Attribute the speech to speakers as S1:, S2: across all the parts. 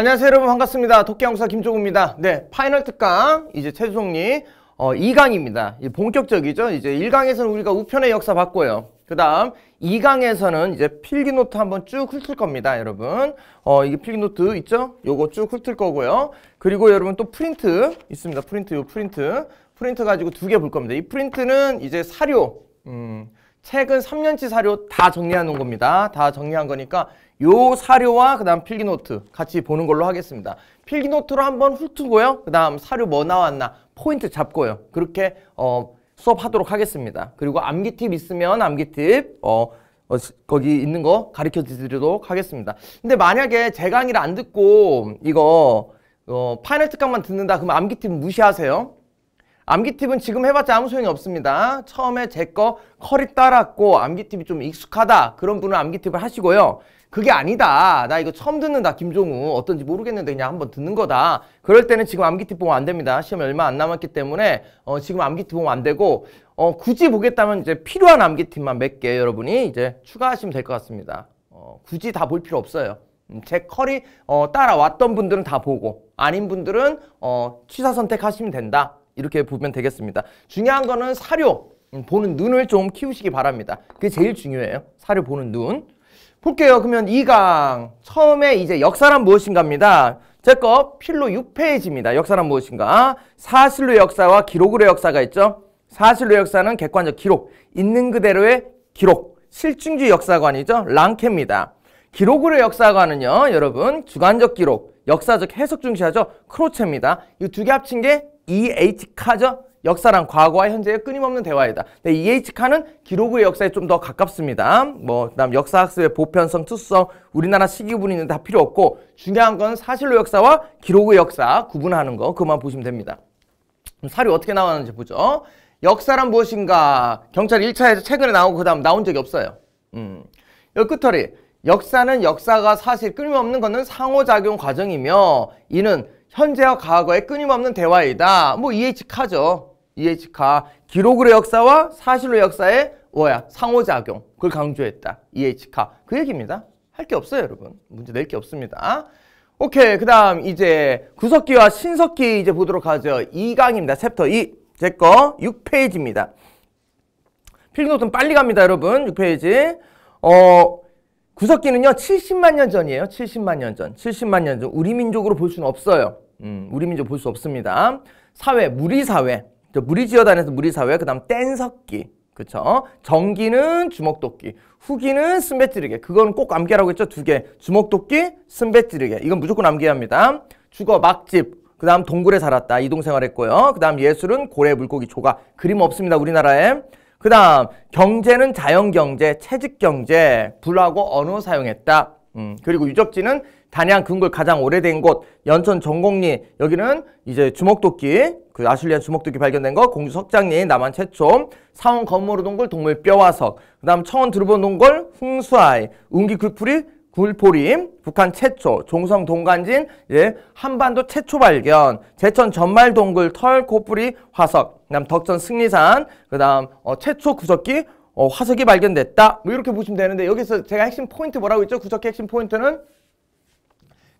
S1: 안녕하세요 여러분 반갑습니다 토끼형사 김종우입니다 네 파이널 특강 이제 최수송리 어, 2강입니다 본격적이죠 이제 1강에서는 우리가 우편의 역사 봤고요 그 다음 2강에서는 이제 필기노트 한번 쭉 훑을 겁니다 여러분 어 이게 필기노트 있죠 요거 쭉 훑을 거고요 그리고 여러분 또 프린트 있습니다 프린트 요 프린트 프린트 가지고 두 개 볼 겁니다 이 프린트는 이제 사료 음 책은 3년치 사료 다 정리해 놓은 겁니다. 다 정리한 거니까 요 사료와 그 다음 필기노트 같이 보는 걸로 하겠습니다. 필기노트로 한번 훑고요. 그 다음 사료 뭐 나왔나 포인트 잡고요. 그렇게 어, 수업하도록 하겠습니다. 그리고 암기팁 있으면 암기팁 어, 어, 거기 있는 거 가르쳐 드리도록 하겠습니다. 근데 만약에 제 강의를 안 듣고 이거 어, 파이널 특강만 듣는다 그러면 암기팁 무시하세요. 암기팁은 지금 해봤자 아무 소용이 없습니다. 처음에 제거 커리 따랐고 암기팁이 좀 익숙하다 그런 분은 암기팁을 하시고요. 그게 아니다. 나 이거 처음 듣는다. 김종우 어떤지 모르겠는데 그냥 한번 듣는 거다. 그럴 때는 지금 암기팁 보면 안 됩니다. 시험이 얼마 안 남았기 때문에 어, 지금 암기팁 보면 안 되고 어, 굳이 보겠다면 이제 필요한 암기팁만 몇 개 여러분이 이제 추가하시면 될 것 같습니다. 어, 굳이 다 볼 필요 없어요. 음, 제 컬이 어, 따라왔던 분들은 다 보고 아닌 분들은 어, 취사 선택하시면 된다. 이렇게 보면 되겠습니다. 중요한 거는 사료 음, 보는 눈을 좀 키우시기 바랍니다. 그게 제일 중요해요. 사료 보는 눈. 볼게요. 그러면 이강 처음에 이제 역사란 무엇인가입니다. 제거 필로 6페이지입니다. 역사란 무엇인가? 사실로 역사와 기록으로 역사가 있죠. 사실로 역사는 객관적 기록, 있는 그대로의 기록, 실증주 역사관이죠. 랑케입니다. 기록으로 역사관은요, 여러분, 주관적 기록, 역사적 해석 중시하죠. 크로체입니다. 이 두 개 합친 게 EH 카죠? 역사랑 과거와 현재의 끊임없는 대화이다. 근 EH 칸은 기록의 역사에 좀 더 가깝습니다. 뭐 그다음 역사학습의 보편성, 투성, 우리나라 시기분 있는데 다 필요 없고 중요한 건 사실로 역사와 기록의 역사 구분하는 거 그만 보시면 됩니다. 그럼 사료 어떻게 나왔는지 보죠. 역사란 무엇인가? 경찰 1차에서 최근에 나오고 그다음 나온 적이 없어요. 음. 여기 끝털이 역사는 역사가 사실 끊임없는 것은 상호작용 과정이며 이는 현재와 과거의 끊임없는 대화이다. 뭐 이해직하죠. 이해직하. 기록으로 역사와 사실로 역사의 뭐야 상호작용. 그걸 강조했다. 이해직하. 그 얘기입니다. 할 게 없어요, 여러분. 문제 낼 게 없습니다. 오케이. 그 다음, 이제 구석기와 신석기 이제 보도록 하죠. 2강입니다. 챕터 2. 제거 6페이지입니다. 필기노트는 빨리 갑니다, 여러분. 6페이지. 어, 구석기는요 70만 년 전이에요 70만 년 전, 70만 년 전 우리 민족으로 볼 수는 없어요 음, 우리 민족 볼 수 없습니다 사회, 무리사회 무리지어단에서 무리사회 그 다음 뗀석기 그쵸? 정기는 주먹도끼, 후기는 쓴배찌르게 그건 꼭 암기하라고 했죠? 두 개. 주먹도끼, 쓴배찌르게 이건 무조건 암기해야 합니다. 주거, 막집. 그 다음 동굴에 살았다. 이동생활 했고요. 그 다음 예술은 고래, 물고기, 조각 그림 없습니다. 우리나라에. 그 다음 경제는 자연경제, 채집경제 불하고 언어 사용했다. 음, 그리고 유적지는 단양 근골 가장 오래된 곳 연천 전곡리 여기는 이제 주먹도끼 그아슐리아 주먹도끼 발견된 거 공주 석장리 남한 최초 사원 건모루 동굴 동물 뼈와석그 다음 청원 드루번 동굴 흥수아이 운기 굴풀이 굴포림 북한 최초 종성 동간진 예 한반도 최초 발견 제천 전말 동굴 털 코뿌리 화석 그다음 덕천 승리산, 그다음 어, 최초 구석기 어, 화석이 발견됐다. 뭐 이렇게 보시면 되는데 여기서 제가 핵심 포인트 뭐라고 했죠? 구석기 핵심 포인트는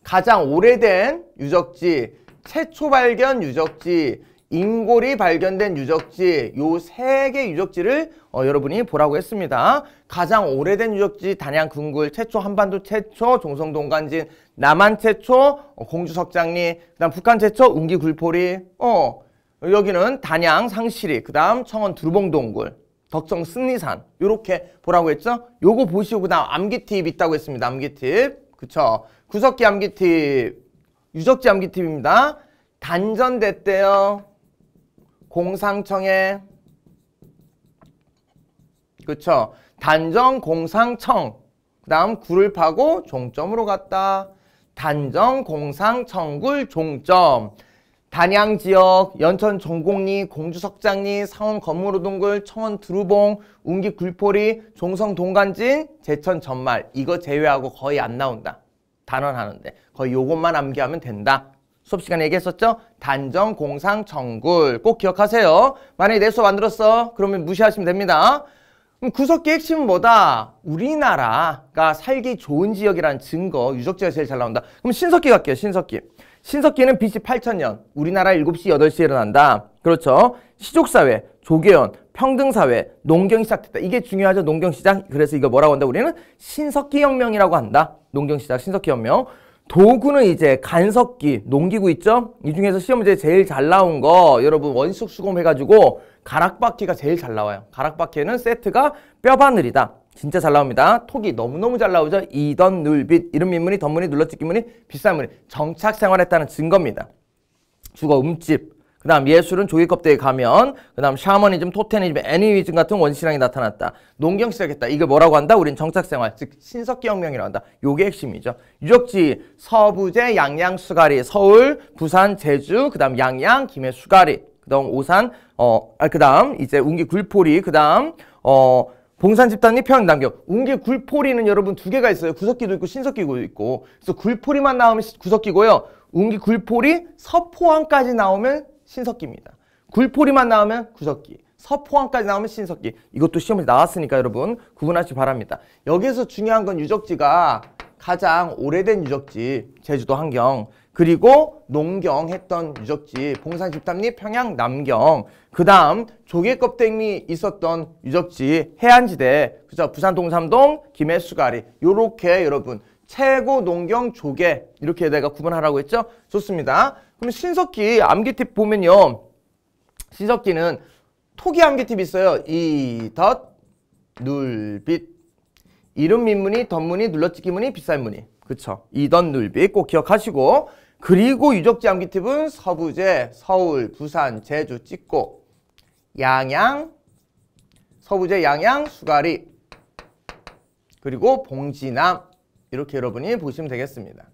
S1: 가장 오래된 유적지, 최초 발견 유적지, 인골이 발견된 유적지 요 세 개 유적지를 어, 여러분이 보라고 했습니다. 가장 오래된 유적지 단양 궁굴 최초 한반도 최초 종성 동간진 남한 최초 어, 공주석장리 그다음 북한 최초 운기굴포리 어 여기는 단양, 상실이그 다음 청원 두루봉동굴, 덕성 승리산 이렇게 보라고 했죠? 요거 보시고 그다음 암기팁 있다고 했습니다. 암기팁. 그쵸? 구석기 암기팁, 유적지 암기팁입니다. 단전됐대요. 공상청에. 그쵸? 단정, 공상청. 그 다음 굴을 파고 종점으로 갔다. 단정, 공상청, 굴, 종점. 단양 지역, 연천 전곡리, 공주 석장리, 상원 건물로동굴 청원 두루봉, 운기 굴포리, 종성 동간진, 제천 전말 이거 제외하고 거의 안 나온다. 단언하는데 거의 요것만 암기하면 된다. 수업 시간에 얘기했었죠? 단정, 공상, 정굴 꼭 기억하세요. 만약에 내 수업 안 들었어? 그러면 무시하시면 됩니다. 그럼 구석기 핵심은 뭐다? 우리나라가 살기 좋은 지역이라는 증거, 유적지가 제일 잘 나온다. 그럼 신석기 갈게요, 신석기. 신석기는 BC 8000년 우리나라 7시 8시에 일어난다. 그렇죠. 시족사회, 조계원 평등사회, 농경이 시작됐다. 이게 중요하죠. 농경시장. 그래서 이거 뭐라고 한다? 우리는 신석기혁명이라고 한다. 농경시장, 신석기혁명. 도구는 이제 간석기, 농기구 있죠? 이 중에서 시험 문제 제일 잘 나온 거 여러분 원숙 수공 해가지고 가락바퀴가 제일 잘 나와요. 가락바퀴에는 세트가 뼈바늘이다. 진짜 잘 나옵니다. 톡이 너무너무 잘 나오죠. 이던 눌빛 이름 민문이 덧문이 눌러찍기 문이 비싼 문이 정착 생활했다는 증거입니다. 주거 음집 그 다음 예술은 조기껍데기 가면 그 다음 샤머니즘, 토테니즘, 애니위즘 같은 원시랑이 나타났다. 농경 시작했다. 이걸 뭐라고 한다? 우린 정착생활, 즉 신석기혁명이라고 한다. 요게 핵심이죠. 유적지, 서부제, 양양, 수가리, 서울, 부산, 제주, 그 다음 양양, 김해, 수가리, 그 다음 오산, 어, 아, 그 다음 이제 운기, 굴포리, 그 다음 어, 봉산 집단이 평양 남격. 웅길 굴포리는 여러분 두 개가 있어요. 구석기도 있고 신석기도 있고. 그래서 굴포리만 나오면 구석기고요. 웅기 굴포리 서포항까지 나오면 신석기입니다. 굴포리만 나오면 구석기. 서포항까지 나오면 신석기. 이것도 시험에 나왔으니까 여러분 구분하시기 바랍니다. 여기에서 중요한 건 유적지가 가장 오래된 유적지 제주도 환경 그리고 농경 했던 유적지 봉산집단리 평양 남경 그 다음 조개껍데기 있었던 유적지 해안지대 그죠 부산 동삼동 김해수가리 요렇게 여러분 최고 농경 조개 이렇게 내가 구분하라고 했죠 좋습니다 그럼 신석기 암기팁 보면요 신석기는 토기 암기팁 있어요 이덧 눌빛 이름 민무늬 덧무늬 눌러찍기 무늬 비싼 무늬 그쵸? 이던 눌비 꼭 기억하시고 그리고 유적지 암기 팁은 서부제, 서울, 부산, 제주 찍고 양양, 서부제, 양양, 수가리 그리고 봉지남 이렇게 여러분이 보시면 되겠습니다.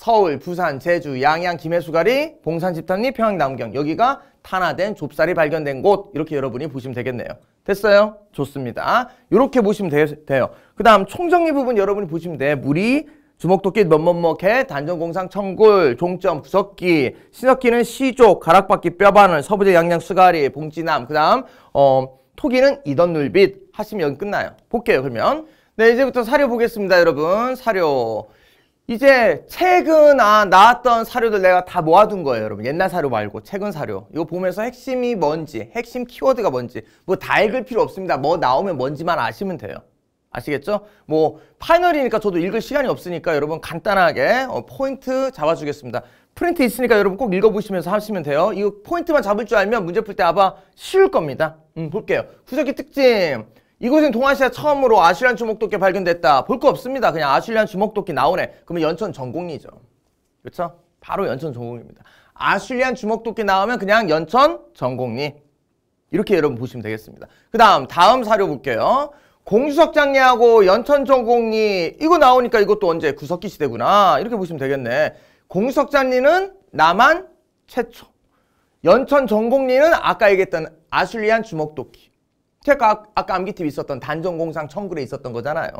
S1: 서울, 부산, 제주, 양양, 김해수가리, 봉산, 집탄리, 평양, 남경 여기가 탄화된 좁쌀이 발견된 곳 이렇게 여러분이 보시면 되겠네요. 됐어요? 좋습니다. 이렇게 보시면 되, 요그 다음 총정리 부분 여러분이 보시면 돼. 요 물이 주먹도끼 몇몇먹해 단전공상 청굴 종점 구석기 신석기는 시족 가락바퀴 뼈바늘 서부제 양양 수가리 봉지남 그 다음 어 토기는 이던눌빛 하시면 끝나요. 볼게요 그러면 네 이제부터 사료 보겠습니다 여러분 사료 이제 최근 아, 나왔던 사료들 내가 다 모아둔 거예요 여러분 옛날 사료 말고 최근 사료 이거 보면서 핵심이 뭔지 핵심 키워드가 뭔지 뭐 다 읽을 필요 없습니다 뭐 나오면 뭔지만 아시면 돼요 아시겠죠? 뭐 파이널이니까 저도 읽을 시간이 없으니까 여러분 간단하게 어, 포인트 잡아주겠습니다 프린트 있으니까 여러분 꼭 읽어보시면서 하시면 돼요 이거 포인트만 잡을 줄 알면 문제 풀 때 아마 쉬울 겁니다 음, 볼게요 후석기 특징 이곳은 동아시아 처음으로 아실란 주먹도끼 발견됐다. 볼 거 없습니다. 그냥 아실란 주먹도끼 나오네. 그러면 연천 전공이죠. 그렇죠? 바로 연천 전공입니다. 아실리안 주먹도끼 나오면 그냥 연천 전공리 이렇게 여러분 보시면 되겠습니다. 그 다음 다음 사료 볼게요. 공주석 장리하고 연천 전공리 이거 나오니까 이것도 언제 구석기 시대구나 이렇게 보시면 되겠네. 공주석 장리는 남한 최초 연천 전공리는 아까 얘기했던 아실리안 주먹도끼 제가 아, 아까 암기팁 있었던 단전공상 청굴에 있었던 거잖아요.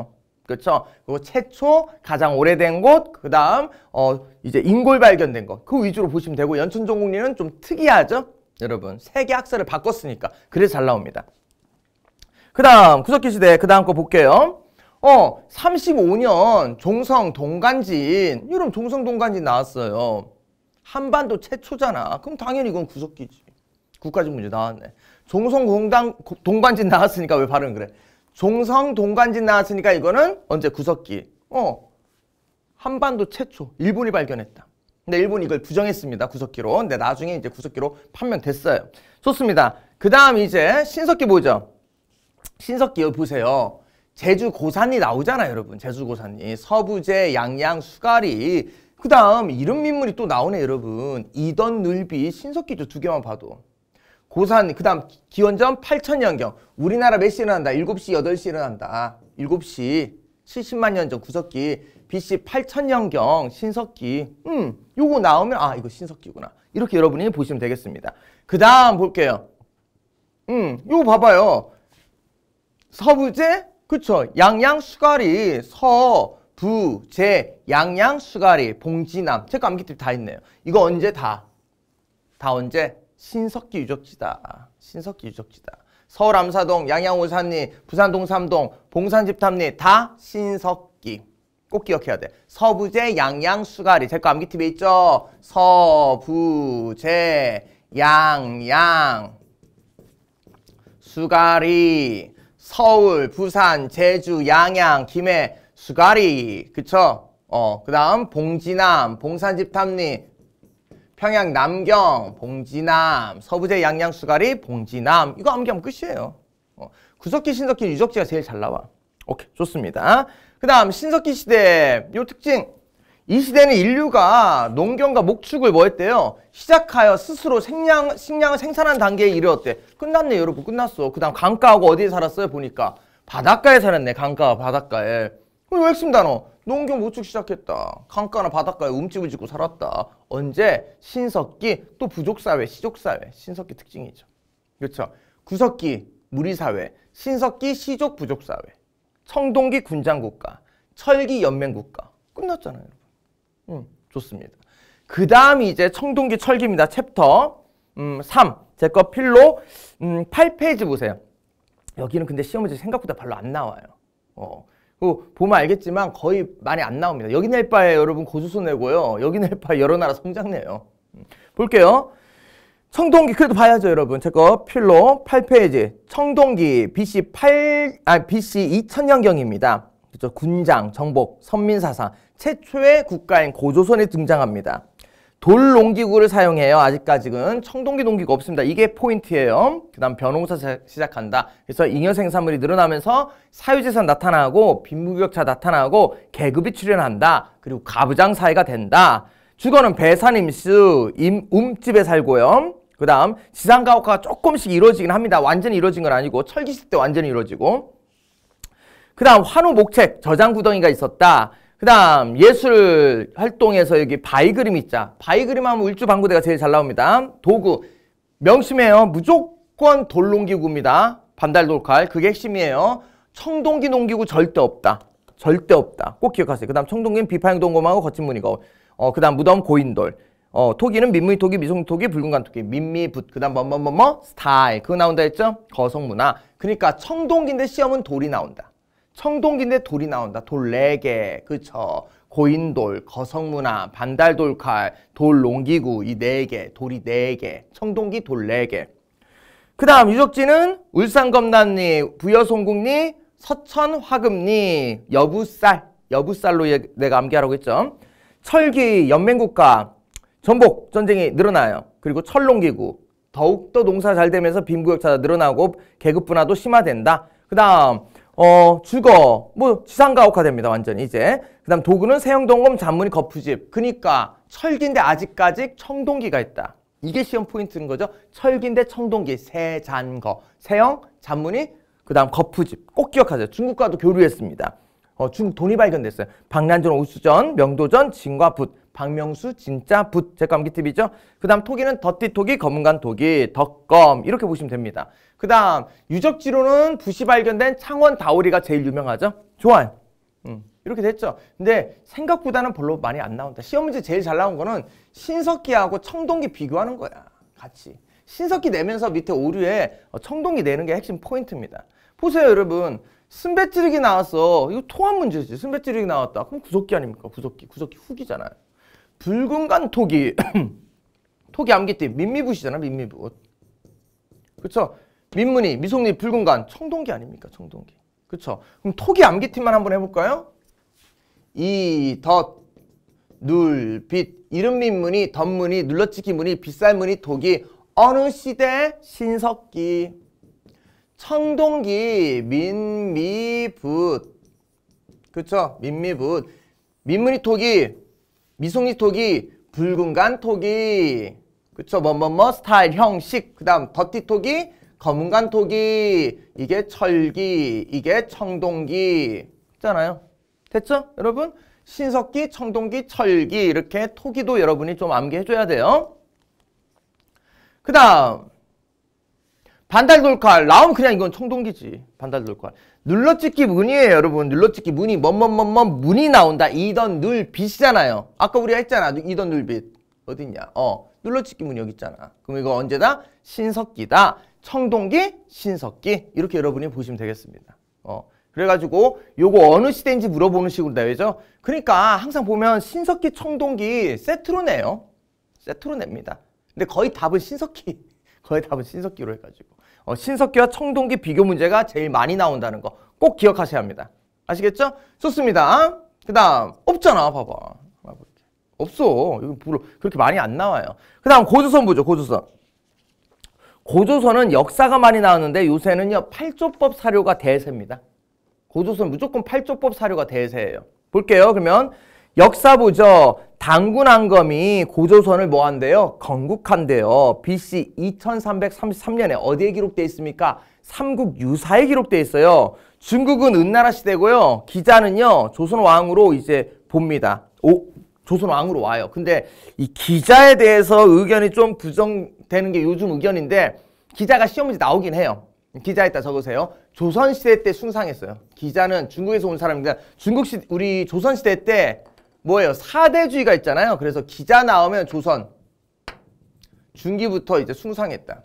S1: 그렇죠? 그리고 최초, 가장 오래된 곳, 그 다음 어 이제 인골 발견된 것. 그 위주로 보시면 되고 연천종국리는 좀 특이하죠? 여러분, 세계 학설을 바꿨으니까. 그래서 잘 나옵니다. 그 다음 구석기 시대 그 다음 거 볼게요. 어, 35년 종성 동간진 이런 종성 동간진 나왔어요. 한반도 최초잖아. 그럼 당연히 이건 구석기지. 국가적 문제 나왔네. 종성공단 동관진 나왔으니까 왜 발음 그래? 종성 동관진 나왔으니까 이거는 언제 구석기. 어. 한반도 최초 일본이 발견했다. 근데 일본이 이걸 부정했습니다. 구석기로. 근데 나중에 이제 구석기로 판명됐어요. 좋습니다. 그다음 이제 신석기 보죠. 신석기 여 보세요. 제주 고산이 나오잖아요, 여러분. 제주 고산이. 서부제, 양양, 수가리. 그다음 이름 민물이 또 나오네, 여러분. 이던, 늘비, 신석기죠. 두 개만 봐도. 고산 그다음 기원전 8000년경 우리나라 몇 시에 일어난다? 7시 8시에 일어난다. 7시 70만 년 전 구석기 BC 8000년경 신석기 음 요거 나오면 아 이거 신석기구나 이렇게 여러분이 보시면 되겠습니다 그 다음 볼게요 음 요거 봐봐요 서부제 그쵸 양양 수가리 서부제 양양 수가리 봉지남 책과 암기들다 있네요 이거 언제 다? 다 언제? 신석기 유적지다. 신석기 유적지다. 서울 암사동, 양양 오산리, 부산 동삼동, 봉산집 탐리 다 신석기. 꼭 기억해야 돼. 서부제, 양양, 수가리. 제 거 암기TV 있죠? 서부제, 양양, 수가리, 서울, 부산, 제주, 양양, 김해, 수가리. 그쵸? 어, 그 다음 봉진암 봉산집 탐리 평양 남경, 봉지남, 서부제 양양 수가리, 봉지남 이거 암기하면 끝이에요. 어, 구석기, 신석기, 유적지가 제일 잘 나와. 오케이, 좋습니다. 그 다음 신석기 시대 요 특징 이 시대는 인류가 농경과 목축을 뭐 했대요? 시작하여 스스로 생량 식량을 생산한 단계에 이르렀대. 끝났네, 여러분. 끝났어. 그 다음 강가하고 어디에 살았어요? 보니까 바닷가에 살았네, 강가와 바닷가에. 왜 핵심 단어? 농경 우축 시작했다. 강가나 바닷가에 움집을 짓고 살았다. 언제? 신석기 또 부족사회, 시족사회. 신석기 특징이죠. 그렇죠? 구석기 무리사회, 신석기 시족 부족사회, 청동기 군장국가, 철기 연맹국가. 끝났잖아요. 여러분. 음, 좋습니다. 그 다음 이제 청동기 철기입니다. 챕터 음, 3. 제 거 필로 음, 8페이지 보세요. 여기는 근데 시험 문제 생각보다 별로 안 나와요. 어, 어, 보면 알겠지만 거의 많이 안 나옵니다. 여기 낼 바에 여러분 고수소 내고요. 여기 낼 바에 여러 나라 성장 내요. 음, 볼게요. 청동기 그래도 봐야죠 여러분 제거 필로 8페이지 청동기 BC 8아 BC 2000년경입니다 그렇죠 군장 정복 선민사상 최초의 국가인 고조선이 등장합니다 돌 농기구를 사용해요. 아직까지는 청동기 농기구 없습니다. 이게 포인트예요. 그 다음 변홍사 시작한다. 그래서 잉여생산물이 늘어나면서 사유재산 나타나고 빈부격차 나타나고 계급이 출현한다. 그리고 가부장 사회가 된다. 주거는 배산임수, 임, 움집에 살고요. 그 다음 지상가옥화가 조금씩 이루어지긴 합니다. 완전히 이루어진 건 아니고 철기식 때 완전히 이루어지고 그 다음 환우 목책, 저장구덩이가 있었다. 그 다음 예술 활동에서 여기 바이 그림 있자. 바이 그림 하면 울주방구대가 제일 잘 나옵니다. 도구. 명심해요. 무조건 돌농기구입니다. 반달 돌칼. 그게 핵심이에요. 청동기 농기구 절대 없다. 절대 없다. 꼭 기억하세요. 그 다음 청동기는 비파형동검하고 거친 무늬가 어, 그 다음 무덤 고인돌. 어, 토기는 민무이 토기, 미송 토기, 붉은간 토기, 민미붓, 그 다음 뭐뭐뭐뭐 스타일. 그거 나온다 했죠? 거성문화. 그러니까 청동기인데 시험은 돌이 나온다. 청동기인데 돌이 나온다. 돌 네개 그쵸? 고인돌, 거성문화, 반달돌칼, 돌농기구 이 네개 돌이 네개 청동기 돌 네개그 다음 유적지는 울산검단리, 부여송국리, 서천화금리, 여부쌀, 여부쌀로 얘, 내가 암기하라고 했죠. 철기, 연맹국가, 전복, 전쟁이 늘어나요. 그리고 철농기구, 더욱더 농사 잘 되면서 빈부격차가 늘어나고 계급 분화도 심화된다. 그 다음 어, 주거, 뭐, 지상가옥화됩니다, 완전히 이제. 그 다음 도구는 세형동검, 잔무늬, 거푸집. 그니까, 철기인데 아직까지 청동기가 있다. 이게 시험 포인트인 거죠. 철기인데 청동기, 세, 잔, 거. 세형, 잔무늬, 그 다음 거푸집. 꼭 기억하세요. 중국과도 교류했습니다. 어, 중국 돈이 발견됐어요. 박란전, 오수전, 명도전, 진과 붓. 박명수 진짜 붓 제감기팁이죠. 그 다음 토기는 더티토기 검은간 토기 덕검 이렇게 보시면 됩니다. 그 다음 유적지로는 붓이 발견된 창원 다오리가 제일 유명하죠. 좋아요. 음. 이렇게 됐죠. 근데 생각보다는 별로 많이 안 나온다. 시험 문제 제일 잘 나온 거는 신석기하고 청동기 비교하는 거야. 같이. 신석기 내면서 밑에 오류에 어, 청동기 내는 게 핵심 포인트입니다. 보세요 여러분. 순배찌르기 나왔어. 이거 통합 문제지. 순배찌르기 나왔다. 그럼 구석기 아닙니까? 구석기구석기 후기잖아요. 붉은간 토기 토기 암기띠 민미붓이잖아 민미붓 그렇죠 민무늬 미송니 붉은간 청동기 아닙니까 청동기 그렇죠 그럼 토기 암기띠만 한번 해볼까요 이덧 눌빛 이름민무늬 덧무늬 눌러치기 무늬 빗살무늬 토기 어느 시대 신석기 청동기 민미붓 그렇죠 민미붓 민무늬 토기 미송이 토기, 붉은간 토기. 그쵸 뭐뭐뭐 뭐, 뭐, 스타일 형식 그 다음 더티 토기, 검은간 토기. 이게 철기 이게 청동기 있잖아요 됐죠 여러분 신석기 청동기 철기 이렇게 토기도 여러분이 좀 암기해줘야 돼요 그 다음 반달 돌칼 라오면 그냥 이건 청동기지 반달 돌칼 눌러찍기 문이에요 여러분 눌러찍기 문이 뭔뭔뭔뭔 문이 나온다 이던 늘 빛이잖아요 아까 우리가 했잖아 이던 눌빛 어딨냐 어 눌러찍기 문 여기 있잖아 그럼 이거 언제다 신석기다 청동기 신석기 이렇게 여러분이 보시면 되겠습니다 어 그래가지고 요거 어느 시대인지 물어보는 식으로 나오죠 그러니까 항상 보면 신석기 청동기 세트로 내요 세트로 냅니다 근데 거의 답은 신석기 거의 답은 신석기로 해가지고 어, 신석기와 청동기 비교 문제가 제일 많이 나온다는 거 꼭 기억하셔야 합니다. 아시겠죠? 좋습니다. 그 다음 없잖아 봐봐. 없어. 여기 별로 그렇게 많이 안 나와요. 그 다음 고조선 보죠. 고조선. 고조선은 역사가 많이 나왔는데 요새는요. 팔조법 사료가 대세입니다. 고조선 무조건 팔조법 사료가 대세예요. 볼게요. 그러면 역사부죠. 당군한검이 고조선을 뭐한대요? 건국한대요. BC 2333년에 어디에 기록돼 있습니까? 삼국 유사에 기록돼 있어요. 중국은 은나라 시대고요. 기자는요. 조선 왕으로 이제 봅니다. 오, 조선 왕으로 와요. 근데 이 기자에 대해서 의견이 좀 부정되는 게 요즘 의견인데 기자가 시험 문제 나오긴 해요. 기자에다 적으세요. 조선시대 때 숭상했어요. 기자는 중국에서 온 사람입니다. 중국시, 우리 조선시대 때 뭐예요? 사대주의가 있잖아요. 그래서 기자 나오면 조선 중기부터 이제 숭상했다.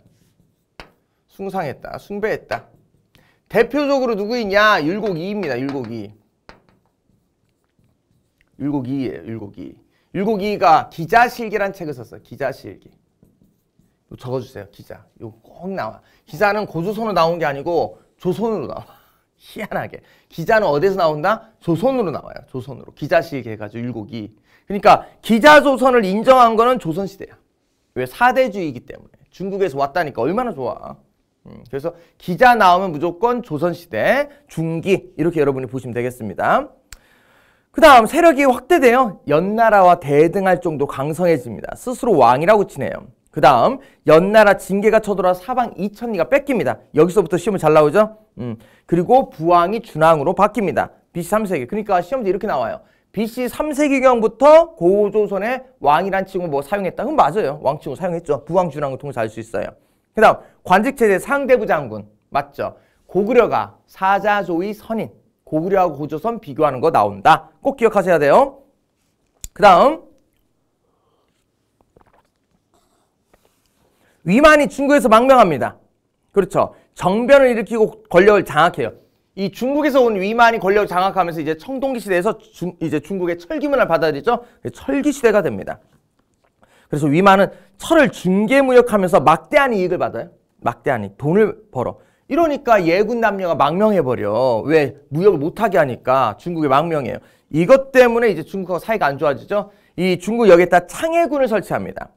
S1: 숭상했다. 숭배했다. 대표적으로 누구있냐 율곡이입니다. 율곡이. 율곡이예요. 율곡이. 율곡이가 기자실기란 책을 썼어요. 기자실기. 적어주세요. 기자. 이거 꼭 나와. 기자는 고조선으로 나온 게 아니고 조선으로 나와. 희한하게 기자는 어디서 나온다? 조선으로 나와요. 조선으로 기자식 해가지고 일곡이 그러니까 기자 조선을 인정한 거는 조선 시대야. 왜 사대주의이기 때문에 중국에서 왔다니까 얼마나 좋아. 음, 그래서 기자 나오면 무조건 조선 시대 중기 이렇게 여러분이 보시면 되겠습니다. 그 다음 세력이 확대되어 연나라와 대등할 정도 강성해집니다. 스스로 왕이라고 치네요. 그 다음 연나라 징계가 쳐들어 사방 이천리가 뺏깁니다. 여기서부터 시험을 잘 나오죠? 음. 그리고 부왕이 준왕으로 바뀝니다. BC 3세기. 그러니까 시험지 이렇게 나와요. BC 3세기경부터 고조선의 왕이란 칭호 뭐 사용했다. 그럼 맞아요. 왕칭호 사용했죠. 부왕 준왕을 통해서 알 수 있어요. 그 다음 관직체제 상대부 장군. 맞죠? 고구려가 사자조의 선인. 고구려하고 고조선 비교하는 거 나온다. 꼭 기억하셔야 돼요. 그 다음 위만이 중국에서 망명합니다. 그렇죠. 정변을 일으키고 권력을 장악해요. 이 중국에서 온 위만이 권력을 장악하면서 이제 청동기 시대에서 중, 이제 중국의 철기문화를 받아들이죠. 철기 시대가 됩니다. 그래서 위만은 철을 중개 무역하면서 막대한 이익을 받아요. 막대한 이익, 돈을 벌어. 이러니까 예군 남녀가 망명해버려. 왜? 무역을 못하게 하니까 중국이 망명해요. 이것 때문에 이제 중국하고 사이가 안 좋아지죠. 이 중국 여기에다 창해군을 설치합니다.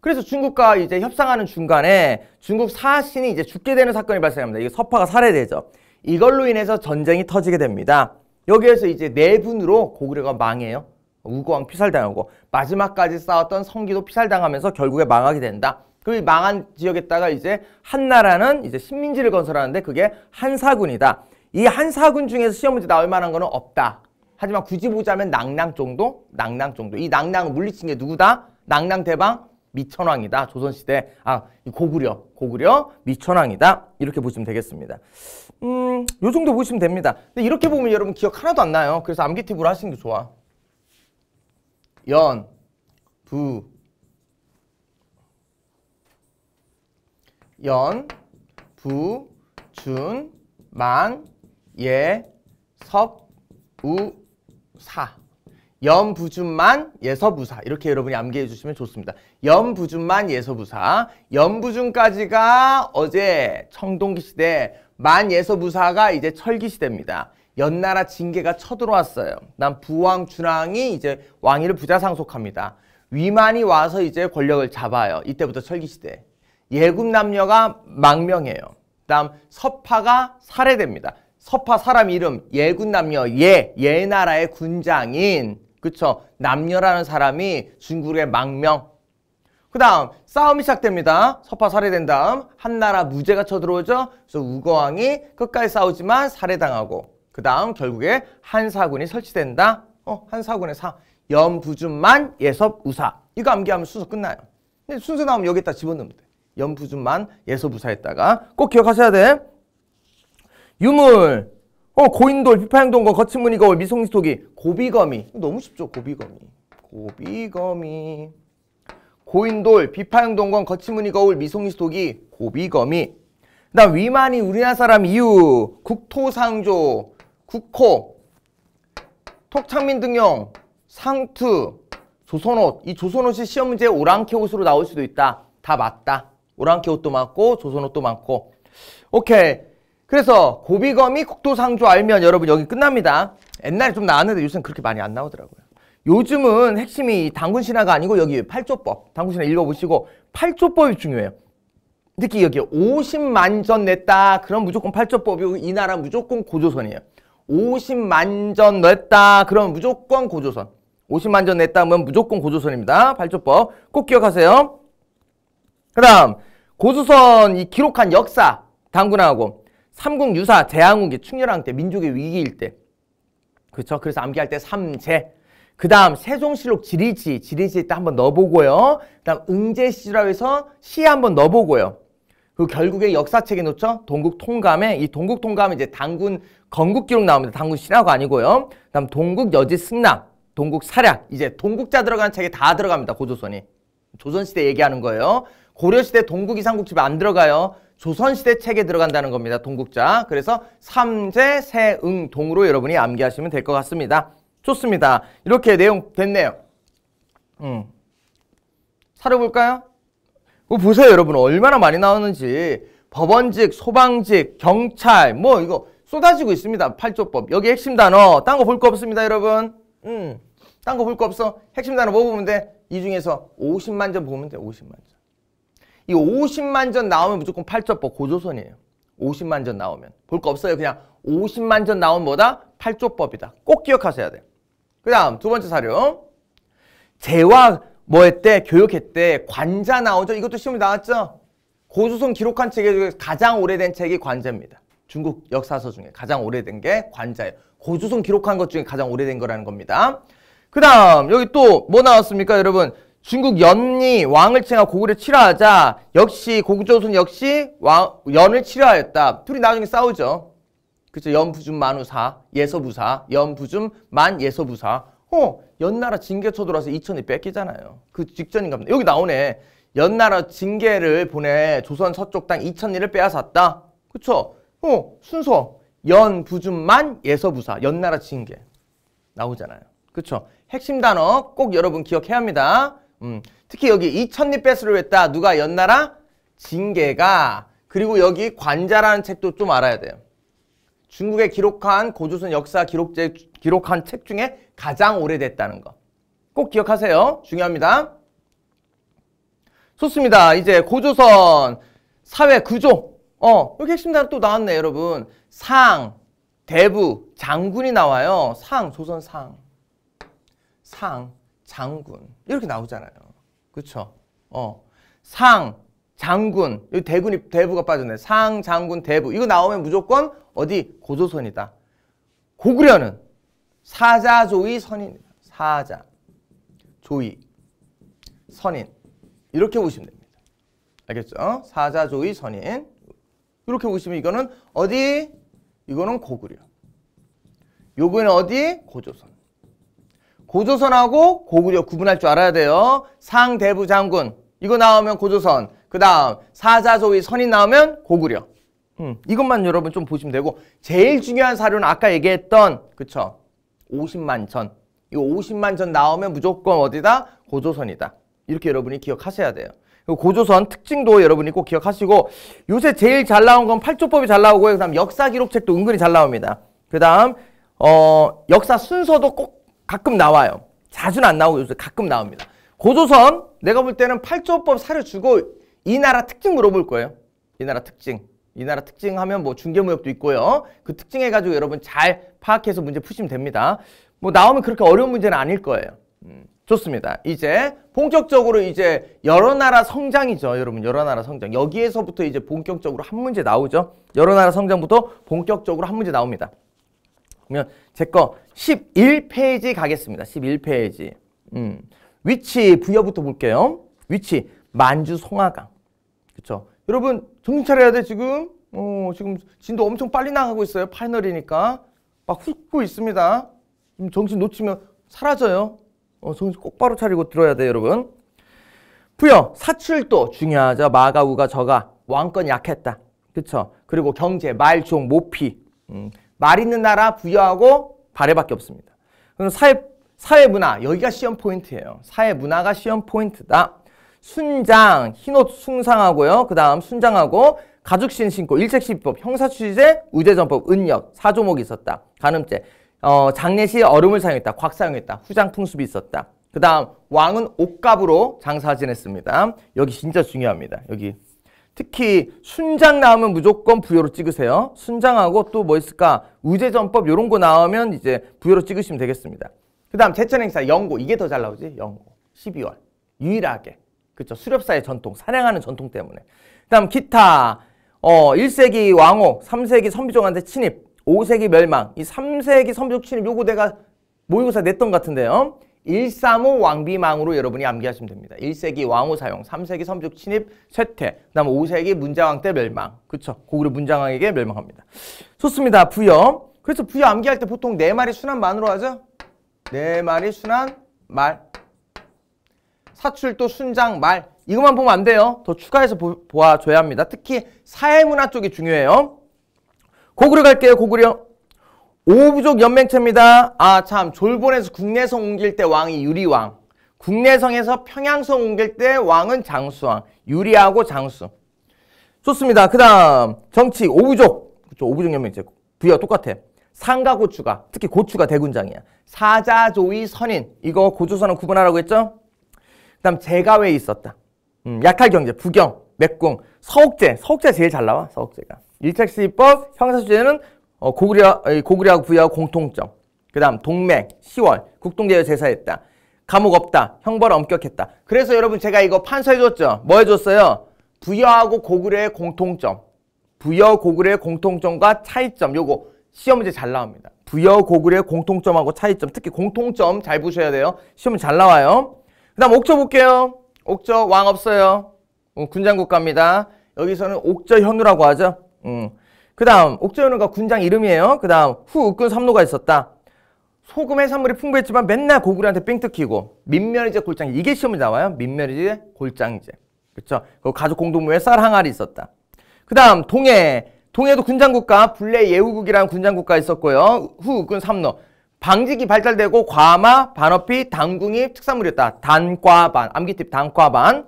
S1: 그래서 중국과 이제 협상하는 중간에 중국 사신이 이제 죽게 되는 사건이 발생합니다. 이게 서파가 살해되죠. 이걸로 인해서 전쟁이 터지게 됩니다. 여기에서 이제 네분으로 고구려가 망해요. 우고왕 피살당하고 마지막까지 싸웠던 성기도 피살당하면서 결국에 망하게 된다. 그 망한 지역에다가 이제 한나라는 이제 식민지를 건설하는데 그게 한사군이다. 이 한사군 중에서 시험 문제 나올 만한 거는 없다. 하지만 굳이 보자면 낭랑 정도? 낭랑 정도. 이 낭랑을 물리친 게 누구다? 낭랑 대방? 미천왕이다. 조선시대 아 고구려 고구려 미천왕이다. 이렇게 보시면 되겠습니다. 음, 요 정도 보시면 됩니다. 근데 이렇게 보면 여러분 기억 하나도 안 나요. 그래서 암기 팁으로 하시는 게 좋아. 연, 부, 연, 부, 준, 만, 예, 섭, 우, 사. 연부준만 예서부사 이렇게 여러분이 암기해 주시면 좋습니다. 연부준만 예서부사 연부준까지가 어제 청동기 시대 만 예서부사가 이제 철기 시대입니다. 연나라 징계가 쳐들어왔어요. 난 부왕 준왕이 이제 왕위를 부자 상속합니다. 위만이 와서 이제 권력을 잡아요. 이때부터 철기 시대 예굽 남녀가 망명해요. 그 다음 서파가 살해됩니다. 서파 사람 이름 예군 남녀 예, 예나라의 군장인 그쵸? 남녀라는 사람이 중국의 망명. 그 다음 싸움이 시작됩니다. 서파 살해된 다음 한나라 무제가 쳐들어오죠. 그래서 우거왕이 끝까지 싸우지만 살해당하고 그 다음 결국에 한사군이 설치된다. 어, 한사군의 사. 염부준만 예섭우사. 이거 암기하면 순서 끝나요. 근데 순서 나오면 여기다 집어넣으면 돼. 염부준만 예섭우사했다가꼭 기억하셔야 돼. 유물, 어 고인돌 비파행동과 거친 무늬가 미송지토기 고비거미 너무 쉽죠 고비거미 고비거미 고인돌 비파형동건 거치무늬 거울 미송이스톡이 고비거미 그다음 위만이 우리나라 사람 이유 국토상조 국호 톡창민 등용 상투 조선옷 이 조선옷이 시험 문제 에 오랑캐 옷으로 나올 수도 있다 다 맞다 오랑캐 옷도 맞고 조선옷도 맞고 오케이 그래서 고비검이 국토상조 알면 여러분 여기 끝납니다. 옛날에 좀 나왔는데 요새는 그렇게 많이 안 나오더라고요. 요즘은 핵심이 당군 신화가 아니고 여기 팔조법 당군 신화 읽어보시고 팔조법이 중요해요. 특히 여기 50만 전 냈다 그럼 무조건 팔조법이고 이 나라 무조건 고조선이에요. 50만 전 냈다 그럼 무조건 고조선. 50만 전 냈다 하면 무조건 고조선입니다. 팔조법 꼭 기억하세요. 그 다음 고조선 이 기록한 역사 당군하고 삼국 유사 제왕국이 충렬왕 때 민족의 위기일 때 그렇죠? 그래서 암기할 때 삼제 그 다음 세종실록 지리지 지리지 때 한번 넣어보고요 그 다음 응제시라고 해서 시 한번 넣어보고요 그 결국에 역사책에 놓죠 동국통감에 이 동국통감에 이제 당군 건국기록 나옵니다 당군 신화가 아니고요 그 다음 동국여지승낙 동국사략 이제 동국자 들어가는 책에 다 들어갑니다 고조선이 조선시대 얘기하는 거예요 고려시대 동국이상국집에안 들어가요 조선시대 책에 들어간다는 겁니다. 동국자. 그래서 삼재, 세, 응, 동으로 여러분이 암기하시면 될 것 같습니다. 좋습니다. 이렇게 내용 됐네요. 음. 사료 볼까요? 뭐 보세요 여러분 얼마나 많이 나오는지 법원직, 소방직, 경찰 뭐 이거 쏟아지고 있습니다. 팔조법 여기 핵심 단어 딴 거 볼 거 없습니다 여러분. 음, 딴 거 볼 거 없어. 핵심 단어 뭐 보면 돼? 이 중에서 50만 점 보면 돼 50만 점. 이 50만 전 나오면 무조건 팔조법 고조선이에요. 50만 전 나오면. 볼 거 없어요. 그냥 50만 전 나온 뭐다? 팔조법이다. 꼭 기억하셔야 돼요. 그 다음 두 번째 사료. 재화 뭐 했대? 교육했대. 관자 나오죠? 이것도 시험에 나왔죠? 고조선 기록한 책 중에 가장 오래된 책이 관자입니다. 중국 역사서 중에 가장 오래된 게 관자예요. 고조선 기록한 것 중에 가장 오래된 거라는 겁니다. 그 다음 여기 또 뭐 나왔습니까 여러분? 중국 연이 왕을 칭하고 고구려 치라하자 역시 고조선 구 역시 왕, 연을 치라하였다. 둘이 나중에 싸우죠. 그죠 연부준 만우사 예서부사 연부준 만 예서부사 어 연나라 징계 쳐들어서 이천이 뺏기잖아요. 그 직전인가 보다. 여기 나오네. 연나라 징계를 보내 조선 서쪽 땅 이천리를 빼앗았다. 그쵸? 어 순서 연부준만 예서부사 연나라 징계 나오잖아요. 그쵸? 핵심 단어 꼭 여러분 기억해야 합니다. 음, 특히 여기 이천리패스를 했다. 누가 연나라? 징계가. 그리고 여기 관자라는 책도 좀 알아야 돼요. 중국에 기록한 고조선 역사 기록제 기록한 책 중에 가장 오래됐다는 거. 꼭 기억하세요. 중요합니다. 좋습니다. 이제 고조선 사회 구조. 어, 여기 핵심 단어 또 나왔네, 여러분. 상, 대부, 장군이 나와요. 상, 조선 상. 상. 장군 이렇게 나오잖아요. 그렇죠? 어. 상, 장군. 여기 대군이 대부가 빠졌네. 상, 장군, 대부. 이거 나오면 무조건 어디 고조선이다. 고구려는 사자조이 선인 사자, 조이, 선인. 이렇게 보시면 됩니다. 알겠죠? 사자조이 선인. 이렇게 보시면 이거는 어디? 이거는 고구려. 요거는 어디? 고조선. 고조선하고 고구려 구분할 줄 알아야 돼요. 상대부 장군 이거 나오면 고조선 그 다음 사자소위 선이 나오면 고구려 음, 이것만 여러분 좀 보시면 되고 제일 중요한 사료는 아까 얘기했던 그쵸 50만 천 이거 50만 천 나오면 무조건 어디다? 고조선이다 이렇게 여러분이 기억하셔야 돼요 고조선 특징도 여러분이 꼭 기억하시고 요새 제일 잘 나온 건 팔조법이 잘나오고그 다음 역사 기록책도 은근히 잘 나옵니다 그 다음 어 역사 순서도 꼭 가끔 나와요. 자주는 안 나오고 요새 가끔 나옵니다. 고조선 내가 볼 때는 팔조법 사료 주고 이 나라 특징 물어볼 거예요. 이 나라 특징. 이 나라 특징 하면 뭐 중개무역도 있고요. 그 특징 해가지고 여러분 잘 파악해서 문제 푸시면 됩니다. 뭐 나오면 그렇게 어려운 문제는 아닐 거예요. 음, 좋습니다. 이제 본격적으로 이제 여러 나라 성장이죠. 여러분 여러 나라 성장. 여기에서부터 이제 본격적으로 한 문제 나오죠. 여러 나라 성장부터 본격적으로 한 문제 나옵니다. 그러면 제거 11페이지 가겠습니다. 11페이지. 음. 위치 부여부터 볼게요. 위치 만주 송화강. 그렇죠? 여러분 정신 차려야 돼 지금. 어, 지금 진도 엄청 빨리 나가고 있어요. 파이널이니까. 막 훑고 있습니다. 음, 정신 놓치면 사라져요. 어, 정신 꼭바로 차리고 들어야 돼요 여러분. 부여 사출도 중요하죠. 마가 우가 저가 왕권 약했다. 그렇죠? 그리고 경제 말종 모피. 음, 말 있는 나라 부여하고 발해밖에 없습니다. 그럼 사회, 사회 문화, 여기가 시험 포인트예요. 사회 문화가 시험 포인트다. 순장, 흰옷 숭상하고요. 그 다음 순장하고 가죽신 신고, 일색시법, 형사추지 우제전법, 은역, 사조목이 있었다. 간음죄, 어, 장례시 얼음을 사용했다. 곽 사용했다. 후장풍습이 있었다. 그 다음 왕은 옷값으로 장사 지냈습니다. 여기 진짜 중요합니다. 여기 특히 순장 나오면 무조건 부여로 찍으세요. 순장하고 또 뭐 있을까? 우제전법 이런 거 나오면 이제 부여로 찍으시면 되겠습니다. 그 다음 제천 행사 영고 이게 더 잘 나오지? 영고 12월 유일하게 그렇죠. 수렵사의 전통 사냥하는 전통 때문에 그 다음 기타 어 1세기 왕호 3세기 선비종한테 침입 5세기 멸망 이 3세기 선비족 침입 요거 내가 모의고사 냈던 것 같은데요. 135 왕비망으로 여러분이 암기하시면 됩니다. 1세기 왕후 사용, 3세기 섬족 침입, 쇠퇴, 그 다음 5세기 문장왕 때 멸망. 그렇죠 고구려 그 문장왕에게 멸망합니다. 좋습니다. 부여. 그래서 부여 암기할 때 보통 네 마리 순한 만으로 하죠? 네 마리 순한 말. 사출도 순장 말. 이것만 보면 안 돼요. 더 추가해서 보, 보아줘야 합니다. 특히 사회문화 쪽이 중요해요. 고구려 갈게요, 고구려. 오부족 연맹체입니다. 아 참 졸본에서 국내성 옮길 때 왕이 유리왕 국내성에서 평양성 옮길 때 왕은 장수왕 유리하고 장수 좋습니다. 그 다음 정치 오부족 그쵸, 오부족 연맹제 부여 똑같아 상가고추가 특히 고추가 대군장이야 사자조의 선인 이거 고조선은 구분하라고 했죠? 그 다음 재가외 있었다 음, 약할경제 부경 맥궁 서옥제 서옥제 제일 잘 나와 서옥제가 일책시법 형사수재는 어, 고구려, 고구려부여 공통점. 그 다음 동맹, 시월국동제여 제사했다. 감옥 없다. 형벌 엄격했다. 그래서 여러분 제가 이거 판서해줬죠. 뭐 해줬어요? 부여하고 고구려의 공통점. 부여 고구려의 공통점과 차이점. 요거 시험 문제 잘 나옵니다. 부여 고구려의 공통점하고 차이점. 특히 공통점 잘 보셔야 돼요. 시험 잘 나와요. 그 다음 옥저 볼게요. 옥저왕 없어요. 음, 군장국가입니다. 여기서는 옥저 현우라고 하죠. 음. 그 다음 옥저현우가 군장 이름이에요. 그 다음 후욱끈 삼노가 있었다. 소금 해산물이 풍부했지만 맨날 고구려한테 삥 뜯기고 민멸이제 골장제 이게 시험에 나와요. 민멸이제 골장제 그렇죠? 그 가족 공동묘에 쌀 항아리 있었다. 그 다음 동해 동해도 군장국가 불레 예우국이라는 군장국가 있었고요. 후욱끈 삼노 방직이 발달되고 과마, 반어피, 당궁이 특산물이었다. 단과반, 암기팁 단과반.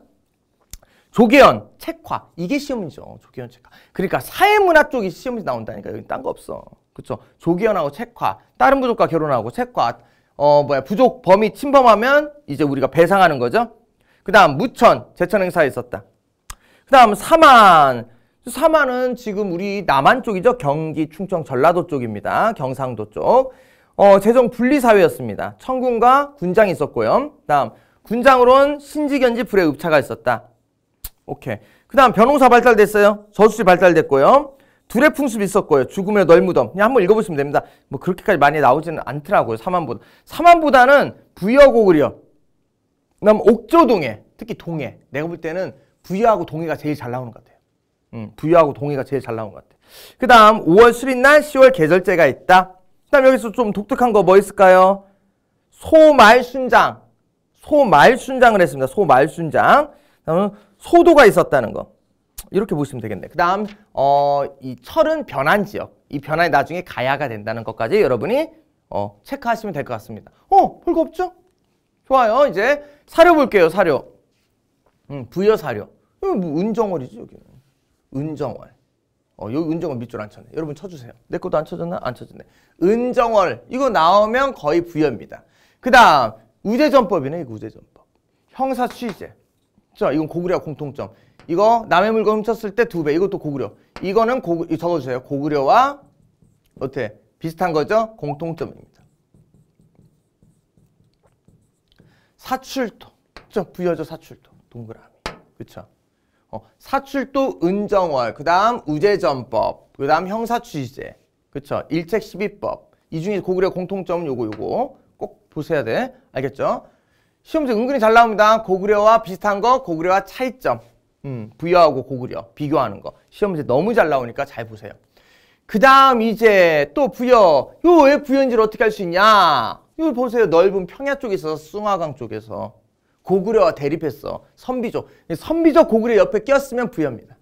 S1: 조계현, 책화 이게 시험이죠. 조계현, 책화. 그러니까 사회문화 쪽이 시험이 나온다니까 여기 딴 거 없어. 그렇죠? 조계현하고 책화, 다른 부족과 결혼하고 책화, 어 뭐야 부족 범위 침범하면 이제 우리가 배상하는 거죠. 그다음 무천, 제천 행사에 있었다. 그다음 사만, 사만은 지금 우리 남한 쪽이죠. 경기, 충청, 전라도 쪽입니다. 경상도 쪽. 어, 재정 분리 사회였습니다. 천군과 군장이 있었고요. 그 다음 군장으론 신지견지 불의 읍차가 있었다. 오케이. 그 다음 변홍사 발달됐어요. 저수지 발달됐고요. 둘의 풍습 이 있었고요. 죽음의 널무덤. 그냥 한번 읽어보시면 됩니다. 뭐 그렇게까지 많이 나오지는 않더라고요. 사만보다. 사만보다는 부여고 그려. 그 다음 옥조동해. 특히 동해. 내가 볼 때는 부여하고 동해가 제일 잘 나오는 것 같아요. 음, 부여하고 동해가 제일 잘 나오는 것 같아요. 그 다음 5월 수린날 10월 계절제가 있다. 그 다음 여기서 좀 독특한 거 뭐 있을까요? 소말순장. 소말순장을 했습니다. 소말순장. 그 다음 은 소도가 있었다는 거. 이렇게 보시면 되겠네. 그 다음, 어, 이 철은 변한 지역. 이 변환이 나중에 가야가 된다는 것까지 여러분이 어, 체크하시면 될 것 같습니다. 어, 별거 없죠? 좋아요. 이제 사료 볼게요, 사료. 음, 부여 사료. 뭐 은정월이지, 여기는. 은정월. 어, 여기 은정월 밑줄 안 쳤네. 여러분 쳐주세요. 내 것도 안 쳐졌나? 안 쳐졌네. 은정월. 이거 나오면 거의 부여입니다. 그 다음, 우제전법이네, 이거 우제전법. 형사 취재. 자, 이건 고구려 공통점. 이거 남의 물건 훔쳤을 때 두 배. 이것도 고구려. 이거는 고 고구, 적어주세요. 고구려와 어떻게 비슷한 거죠? 공통점입니다. 사출도. 그쵸? 부여죠 사출도. 동그라미. 그쵸? 어, 사출도 은정월. 그 다음 우제전법. 그 다음 형사취재. 그쵸? 일책시비법. 이 중에 고구려 공통점은 요거 요거. 꼭 보셔야 돼. 알겠죠? 시험지 은근히 잘 나옵니다. 고구려와 비슷한 거, 고구려와 차이점. 음, 부여하고 고구려 비교하는 거. 시험지 너무 잘 나오니까 잘 보세요. 그 다음 이제 또 부여. 요왜 부여인지를 어떻게 할 수 있냐? 요거 보세요. 넓은 평야 쪽에 서숭화강 쪽에서 고구려와 대립했어. 선비족. 선비족 고구려 옆에 꼈으면 부여입니다.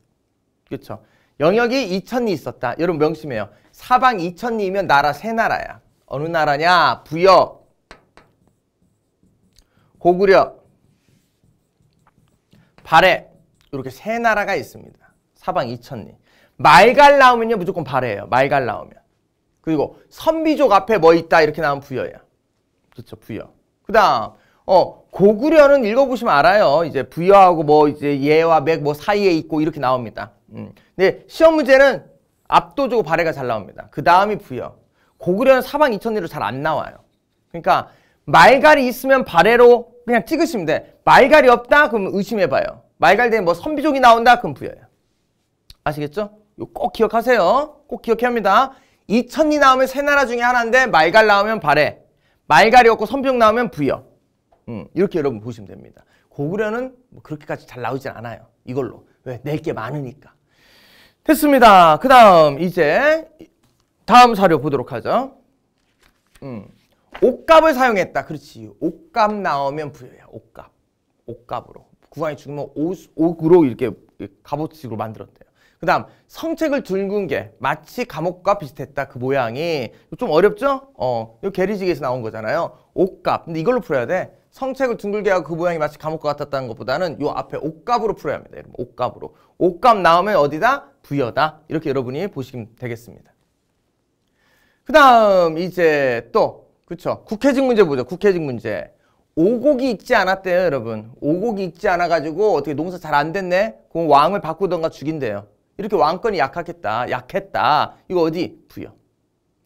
S1: 그렇죠? 영역이 이천리 있었다. 여러분 명심해요. 사방 이천리면 나라 세 나라야. 어느 나라냐? 부여, 고구려, 발해 이렇게 세 나라가 있습니다. 사방 이천리. 말갈 나오면요 무조건 발해예요. 말갈 나오면. 그리고 선비족 앞에 뭐 있다 이렇게 나오면 부여예요. 그렇죠 부여. 그 다음 어 고구려는 읽어보시면 알아요. 이제 부여하고 뭐 이제 예와 맥 뭐 사이에 있고 이렇게 나옵니다. 음. 근데 시험 문제는 압도적으로 발해가 잘 나옵니다. 그 다음이 부여. 고구려는 사방 이천리로 잘 안 나와요. 그러니까 말갈이 있으면 발해로 그냥 찍으시면 돼. 말갈이 없다? 그럼 의심해봐요. 말갈 대에 뭐 선비족이 나온다? 그럼 부여요. 아시겠죠? 꼭 기억하세요. 꼭 기억해야 합니다. 이천이 나오면 세 나라 중에 하나인데 말갈 나오면 발해. 말갈이 없고 선비족 나오면 부여. 음, 이렇게 여러분 보시면 됩니다. 고구려는 뭐 그렇게까지 잘 나오진 않아요. 이걸로. 왜? 낼 게 많으니까. 됐습니다. 그 다음 이제 다음 사료 보도록 하죠. 음. 옷값을 사용했다. 그렇지. 옷값 나오면 부여야. 옷값옷값으로구강이 죽으면 옷으로 이렇게 갑옷식으로 만들었대요. 그 다음 성책을 둥근 게 마치 감옥과 비슷했다. 그 모양이 좀 어렵죠? 어, 이거게리지에서 나온 거잖아요. 옷값 근데 이걸로 풀어야 돼. 성책을 둥글게 하고 그 모양이 마치 감옥과 같았다는 것보다는 요 앞에 옷값으로 풀어야 합니다. 여러분, 옷값으로옷값 나오면 어디다? 부여다. 이렇게 여러분이 보시면 되겠습니다. 그 다음 이제 또 그렇죠 국회직 문제 보죠 국회직 문제 오곡이 있지 않았대요 여러분 오곡이 있지 않아가지고 어떻게 농사 잘 안 됐네 그럼 왕을 바꾸던가 죽인대요 이렇게 왕권이 약하겠다 약했다 이거 어디 부여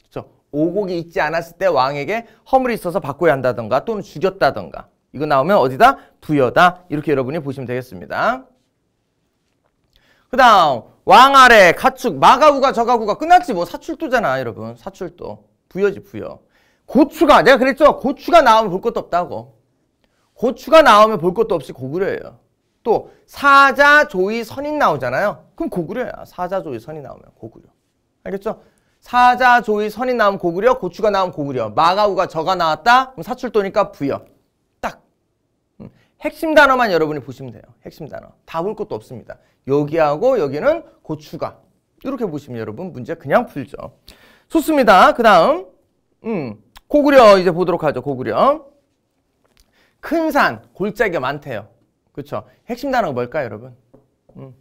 S1: 그렇죠 오곡이 있지 않았을 때 왕에게 허물이 있어서 바꿔야 한다던가 또는 죽였다던가 이거 나오면 어디다 부여다 이렇게 여러분이 보시면 되겠습니다 그 다음 왕 아래 가축 마가구가 저가구가 끝났지 뭐 사출도잖아 여러분 사출도 부여지 부여 고추가 내가 그랬죠 고추가 나오면 볼 것도 없다고 고추가 나오면 볼 것도 없이 고구려예요 또 사자 조이 선인 나오잖아요 그럼 고구려야 사자 조이 선이 나오면 고구려 알겠죠 사자 조이 선이 나오면 고구려 고추가 나오면 고구려 마가우가 저가 나왔다 그럼 사출도니까 부여 딱 음. 핵심 단어만 여러분이 보시면 돼요 핵심 단어 다 볼 것도 없습니다 여기하고 여기는 고추가 이렇게 보시면 여러분 문제 그냥 풀죠 좋습니다 그 다음 음. 고구려 이제 보도록 하죠. 고구려. 큰 산, 골짜기가 많대요. 그렇죠? 핵심 단어가 뭘까요, 여러분? 음.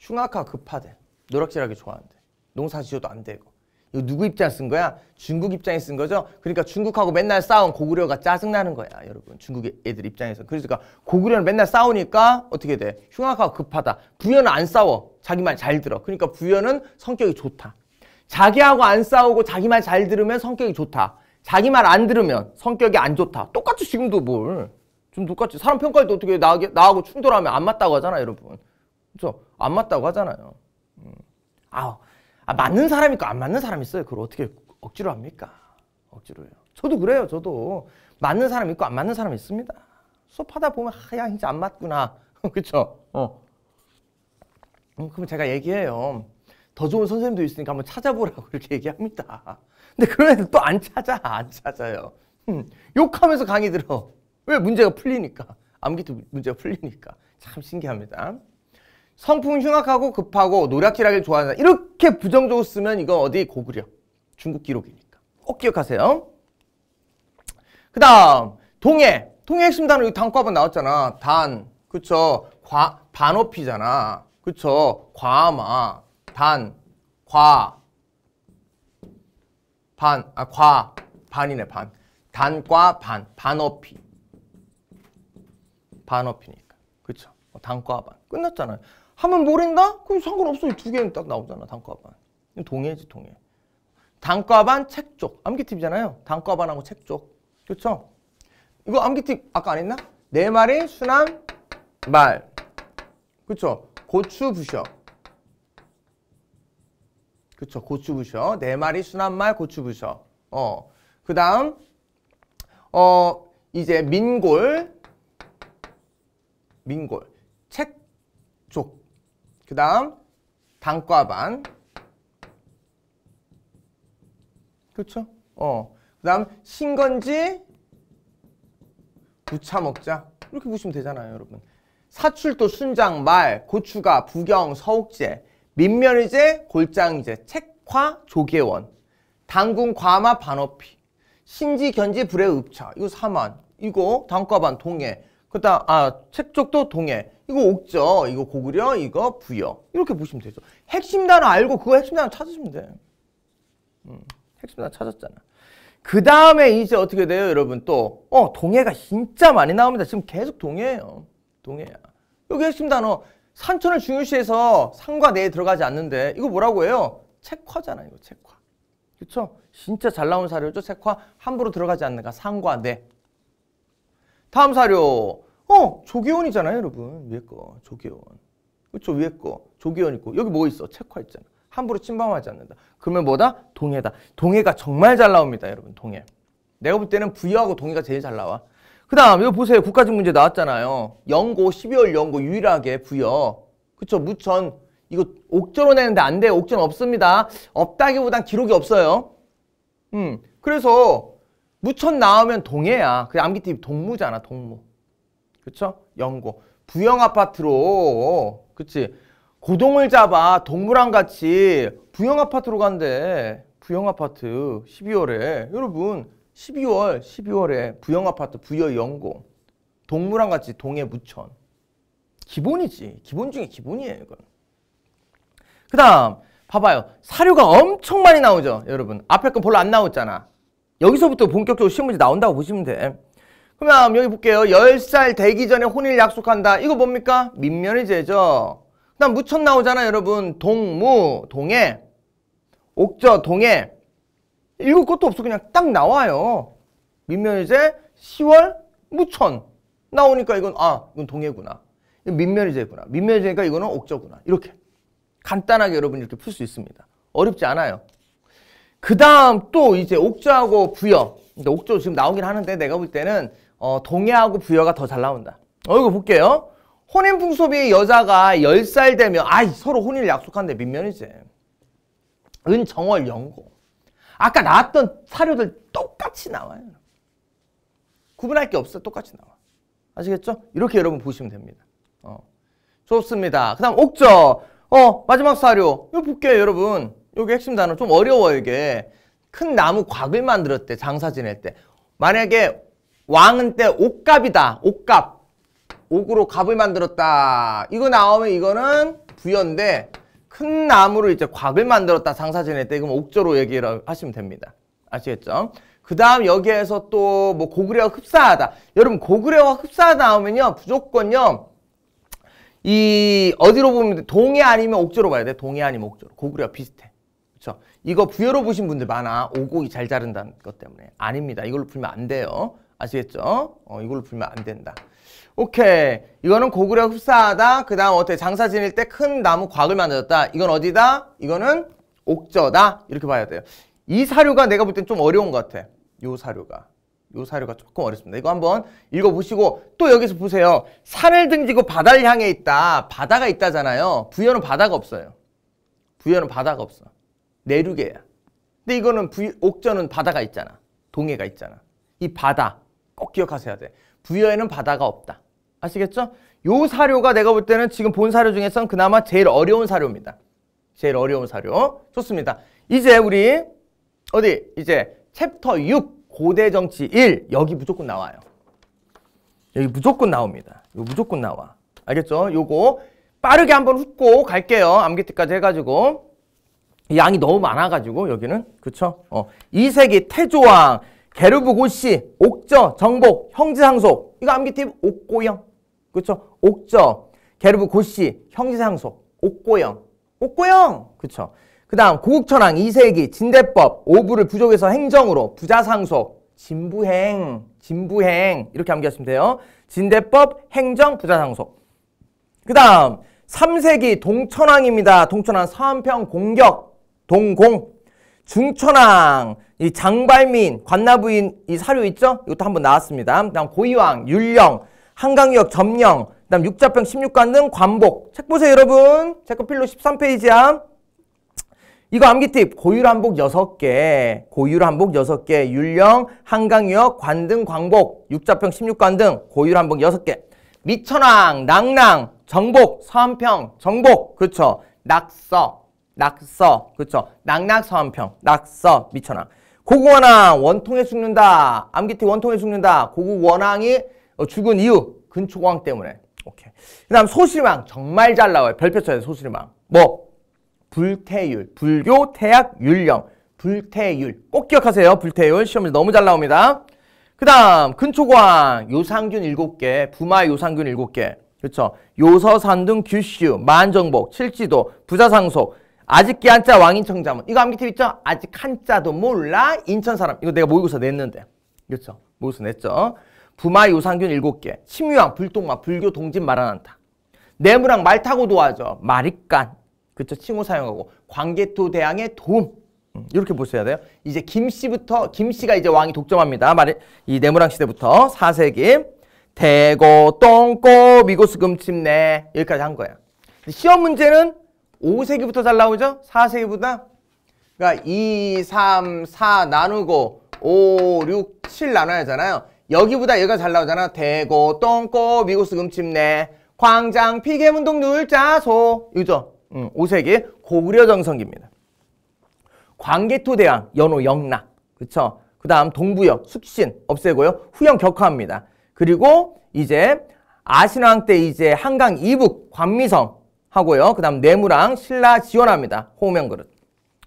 S1: 흉악화 급하대. 노락질하게 좋아한대. 농사 지어도 안 되고. 이거 누구 입장 쓴 거야? 중국 입장에 쓴 거죠? 그러니까 중국하고 맨날 싸운 고구려가 짜증나는 거야, 여러분. 중국 애들 입장에서. 그러니까 고구려는 맨날 싸우니까 어떻게 돼? 흉악화고 급하다. 부여는 안 싸워. 자기 만잘 들어. 그러니까 부여는 성격이 좋다. 자기하고 안 싸우고 자기 만잘 들으면 성격이 좋다. 자기 말 안 들으면 성격이 안 좋다. 똑같이 지금도 뭘. 좀 똑같이. 사람 평가할 때 어떻게 나하고 충돌하면 안 맞다고 하잖아 여러분. 그쵸? 안 맞다고 하잖아요. 음. 아, 아, 맞는 사람 있고 안 맞는 사람 있어요. 그걸 어떻게 억지로 합니까? 억지로 해요. 저도 그래요, 저도. 맞는 사람 있고 안 맞는 사람 있습니다. 수업하다 보면, 아, 야, 이제 안 맞구나. 그쵸? 어. 음, 그럼 제가 얘기해요. 더 좋은 선생님도 있으니까 한번 찾아보라고 이렇게 얘기합니다. 근데 그런 애들 또 안 찾아, 안 찾아요. 음, 욕하면서 강의 들어. 왜? 문제가 풀리니까. 암기도 문제가 풀리니까. 참 신기합니다. 성품 흉악하고 급하고 노략질하길 좋아하는 이렇게 부정적으로 쓰면 이건 어디 고구려. 중국 기록이니까. 꼭 기억하세요. 그 다음 동해. 동해 핵심 단어 여기 단과번 나왔잖아. 단. 그쵸. 과, 반어피잖아. 그쵸. 과마. 반, 과, 반, 아, 과, 반이네, 반. 단과 반, 반어피. 반어피니까. 그쵸? 어, 단과 반. 끝났잖아요. 하면 모른다? 그럼 상관없어. 두 개는 딱 나오잖아, 단과 반. 동해지, 동해. 단과 반, 책 쪽. 암기팁이잖아요. 단과 반하고 책 쪽. 그쵸? 이거 암기팁 아까 안 했나? 네 말이 순한 말. 그쵸? 고추 부셔. 그쵸 고추부셔 네 마리 순한 말 고추부셔 어 그다음 어 이제 민골 민골 책족 그다음 단과반 그쵸 어 그다음 신건지 부차 먹자 이렇게 보시면 되잖아요 여러분 사출도 순장 말 고추가 부경 서옥제 민멸제, 골장제, 이 책화, 조개원 당군, 과마, 반어피, 신지, 견지, 불의 읍차 이거 사만 이거 당과반 동해 그다음 아 책쪽도 동해 이거 옥저 이거 고구려 이거 부여 이렇게 보시면 되죠 핵심 단어 알고 그거 핵심 단어 찾으시면 돼 음, 핵심 단어 찾았잖아 그 다음에 이제 어떻게 돼요 여러분 또 어 동해가 진짜 많이 나옵니다 지금 계속 동해예요 동해야 여기 핵심 단어 산천을 중요시해서 산과 내에 들어가지 않는데 이거 뭐라고 해요? 책화잖아요. 이거 책화. 그렇죠? 진짜 잘 나온 사료죠. 책화 함부로 들어가지 않는가. 산과 내. 다음 사료. 어, 조기온이잖아요, 여러분. 위에 거. 조기온. 그렇죠? 위에 거. 조기온 있고 여기 뭐 있어? 책화 있잖아. 함부로 침범하지 않는다. 그러면 뭐다? 동해다. 동해가 정말 잘 나옵니다, 여러분. 동해. 내가 볼 때는 부여하고 동해가 제일 잘 나와. 그 다음 이거 보세요. 국가직 문제 나왔잖아요. 연고 12월 연고 유일하게 부여. 그쵸 무천 이거 옥조로 내는데 안돼 옥조는 없습니다. 없다기보단 기록이 없어요. 음 그래서 무천 나오면 동해야. 그 암기팁 동무잖아 동무. 그쵸? 연고. 부영아파트로 그치? 고동을 잡아 동물랑 같이 부영아파트로 간대. 부영아파트 12월에 여러분 12월, 12월에 부영아파트, 부여영고, 동물랑 같이 동해 무천. 기본이지. 기본 중에 기본이에요, 이건. 그 다음, 봐봐요. 사료가 엄청 많이 나오죠, 여러분. 앞에 건 별로 안 나왔잖아. 여기서부터 본격적으로 시험 문제 나온다고 보시면 돼. 그럼 여기 볼게요. 10살 되기 전에 혼인을 약속한다. 이거 뭡니까? 민면의죄죠. 그 다음 무천 나오잖아, 여러분. 동무, 동해. 옥저, 동해. 읽을 것도 없어 그냥 딱 나와요. 민면이제 10월 무천 나오니까 이건 아 이건 동해구나. 민면이제구나. 민면이제니까 이거는 옥저구나. 이렇게 간단하게 여러분 이렇게 풀 수 있습니다. 어렵지 않아요. 그 다음 또 이제 옥저하고 부여 근데 옥저 지금 나오긴 하는데 내가 볼 때는 어, 동해하고 부여가 더 잘 나온다. 어 이거 볼게요. 혼인 풍속이 여자가 10살 되면 아이 서로 혼인을 약속한데 민면이제 은정월 영고 아까 나왔던 사료들 똑같이 나와요. 구분할 게없어 똑같이 나와. 아시겠죠? 이렇게 여러분 보시면 됩니다. 어. 좋습니다. 그 다음 옥저. 어, 마지막 사료. 이거 볼게요, 여러분. 여기 핵심 단어 좀 어려워요, 이게. 큰 나무 곽을 만들었대, 장사 지낼 때. 만약에 왕은 때 옥갑이다. 옥갑. 옥으로 갑을 만들었다. 이거 나오면 이거는 부여인데 큰 나무를 이제 곽을 만들었다 상사진의 때 그럼 뭐 옥조로 얘기를 하시면 됩니다. 아시겠죠? 그 다음 여기에서 또 뭐 고구려와 흡사하다. 여러분 고구려와 흡사하다 하면요 무조건요 이 어디로 보면 동해 아니면 옥조로 봐야 돼. 동해 아니면 옥조로. 고구려 비슷해. 그렇죠? 이거 부여로 보신 분들 많아. 오곡이 잘 자른다는 것 때문에. 아닙니다. 이걸로 풀면 안 돼요. 아시겠죠? 어, 이걸로 풀면 안 된다. 오케이. 이거는 고구려 흡사하다. 그 다음 어떻게 장사 지낼 때 큰 나무 곽을 만들었다. 이건 어디다? 이거는 옥저다. 이렇게 봐야 돼요. 이 사료가 내가 볼 땐 좀 어려운 것 같아. 요 사료가. 요 사료가 조금 어렵습니다. 이거 한번 읽어보시고 또 여기서 보세요. 산을 등지고 바다를 향해 있다. 바다가 있다잖아요. 부여는 바다가 없어요. 부여는 바다가 없어. 내륙에야. 근데 이거는 부, 옥저는 바다가 있잖아. 동해가 있잖아. 이 바다 꼭 기억하셔야 돼. 부여에는 바다가 없다. 아시겠죠? 요 사료가 내가 볼 때는 지금 본 사료 중에선 그나마 제일 어려운 사료입니다. 제일 어려운 사료. 좋습니다. 이제 우리 어디? 이제 챕터 6 고대 정치 1 여기 무조건 나와요. 여기 무조건 나옵니다. 요 무조건 나와. 알겠죠? 요거 빠르게 한번 훑고 갈게요. 암기티까지 해가지고 양이 너무 많아가지고 여기는 그쵸? 어. 이세기 태조왕 게르브고시 옥저 정복 형제상속 이거 암기팁 옥고형 그렇죠 옥저, 게르브 고시, 형지상속옥고영옥고영그렇죠그 다음 고국천왕 이세기, 진대법, 오부를 부족에서 행정으로, 부자상속 진부행, 진부행 이렇게 암기하시면 돼요. 진대법, 행정, 부자상속그 다음 3세기 동천왕입니다. 동천왕 서한평 공격, 동공, 중천왕, 이 장발민, 관나부인 이 사료 있죠? 이것도 한번 나왔습니다. 그 다음 고이왕, 율령, 한강역 점령, 그 다음 육자평 16관 등 관복. 책 보세요, 여러분. 체크 필로 13페이지야. 이거 암기팁. 고율 한복 6개, 고율 한복 6개, 율령, 한강역, 관등, 광복, 육자평 16관 등 고율 한복 6개. 미천왕 낭낭, 정복, 서한평, 정복. 그렇죠. 낙서, 낙서. 그렇죠. 낙낙, 서한평, 낙서, 미천왕고국원왕 원통에 숙는다암기팁 원통에 숙는다고국원왕이 어, 죽은 이유 근초광 때문에. 오케이. 그다음 소실망 정말 잘 나와요. 별표써야 소실망. 뭐 불태율, 불교, 태약 율령, 불태율. 꼭 기억하세요. 불태율 시험에 너무 잘 나옵니다. 그다음 근초광 요상균 일곱 개 부마 요상균 일곱 개 그렇죠. 요서산등 규슈, 만정복, 칠지도, 부자상속, 아직기 한자 왕인청자문. 이거 암기팁 있죠? 아직 한자도 몰라 인천 사람. 이거 내가 모의고사 냈는데. 그렇죠. 모의고사 냈죠. 부마 요상균 7개, 침유왕, 불똥마, 불교, 동진 말아난다. 내무랑 말 타고 도와줘. 마릿간. 그쵸, 칭호 사용하고. 광개토 대왕의 도움. 음, 이렇게 보셔야 돼요. 이제 김씨부터, 김씨가 이제 왕이 독점합니다. 말이, 이 내무랑 시대부터 4세기. 대고, 똥꼬, 미고스 금침내. 여기까지 한거예 시험 문제는 5세기부터 잘 나오죠? 4세기보다? 그러니까 2, 3, 4 나누고 5, 6, 7 나눠야 하잖아요. 여기보다 얘가 잘 나오잖아. 대고, 똥꼬, 미국스 금침내, 광장, 피개문동, 눌자소. 유죠? 음, 오색이 고구려 정성기입니다. 광개토 대왕, 연호, 영락. 그쵸? 그 다음 동부역, 숙신 없애고요. 후영 격화합니다. 그리고 이제 아신왕 때 이제 한강 이북, 관미성 하고요. 그 다음 내무랑 신라 지원합니다. 호명 그릇.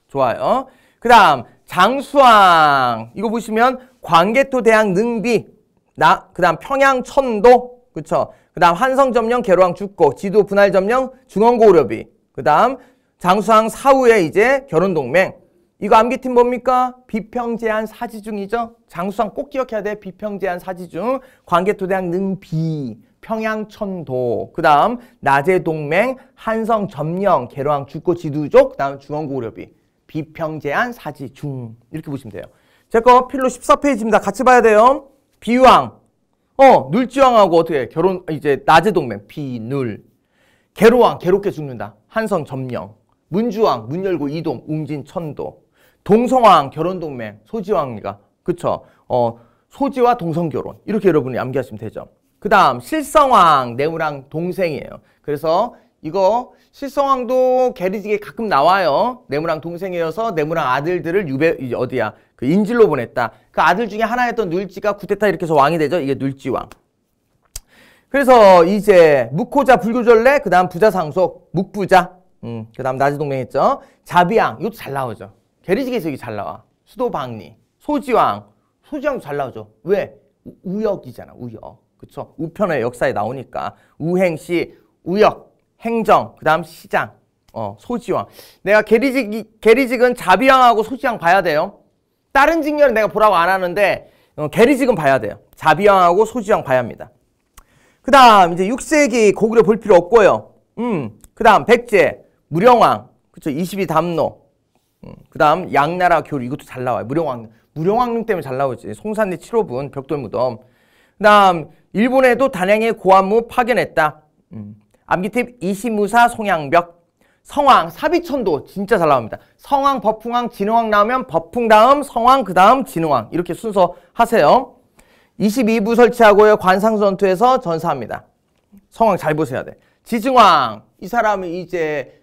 S1: 좋아요. 그 다음 장수왕 이거 보시면 광개토 대학 능비, 나, 그 다음 평양 천도, 그쵸? 그 다음 한성 점령 개로왕 죽고, 지도 분할 점령 중원고려비, 그 다음 장수항 사후에 이제 결혼동맹. 이거 암기팀 뭡니까? 비평제한 사지중이죠? 장수항 꼭 기억해야 돼. 비평제한 사지중, 광개토 대학 능비, 평양천도, 그 다음 낮제동맹 한성 점령, 개로왕 죽고 지도족그 다음 중원고려비, 비평제한 사지중 이렇게 보시면 돼요. 제거 필로 14페이지입니다. 같이 봐야 돼요. 비왕. 어, 눌지왕하고 어떻게 결혼 이제 낮의 동맹 비눌. 괴로왕 괴롭게 죽는다. 한성 점령. 문주왕 문 열고 이동 웅진 천도. 동성왕 결혼 동맹 소지왕이가 그쵸? 어, 소지와 동성 결혼. 이렇게 여러분이 암기하시면 되죠. 그 다음 실성왕 네오랑 동생이에요. 그래서 이거 실성왕도 게리지게 가끔 나와요. 네무랑 동생이어서 네무랑 아들들을 유배 어디야 그 인질로 보냈다. 그 아들 중에 하나였던 눌지가 구테타 이렇게 해서 왕이 되죠. 이게 눌지왕. 그래서 이제 묵호자 불교전래, 그 다음 부자상속, 묵부자, 음, 그 다음 나지동맹 했죠. 자비왕, 이것도 잘 나오죠. 게리지계에서 이게 잘 나와. 수도방리, 소지왕, 소지왕도 잘 나오죠. 왜? 우, 역이잖아 우역. 그렇죠 우편의 역사에 나오니까. 우행시, 우역, 행정, 그 다음 시장, 어, 소지왕. 내가 게리직, 게리직은 자비왕하고 소지왕 봐야 돼요. 다른 직렬은 내가 보라고 안 하는데 어, 게리직은 봐야 돼요. 자비왕하고 소지왕 봐야 합니다. 그 다음 이제 6세기 고구려 볼 필요 없고요. 음, 그 다음 백제, 무령왕, 그쵸, 2 2담로 음, 그 다음 양나라 교류 이것도 잘 나와요. 무령왕, 무령왕릉 때문에 잘 나오지. 송산리 7호분, 벽돌무덤. 그 다음 일본에도 단양의 고안무 파견했다. 음. 암기팁 이시무사 송양벽. 성황, 사비천도 진짜 잘 나옵니다. 성황, 법풍황, 진흥황 나오면 법풍 다음, 성황, 그 다음 진흥황 이렇게 순서 하세요. 22부 설치하고요. 관상전투에서 전사합니다. 성황 잘 보셔야 돼. 지증왕, 이 사람이 이제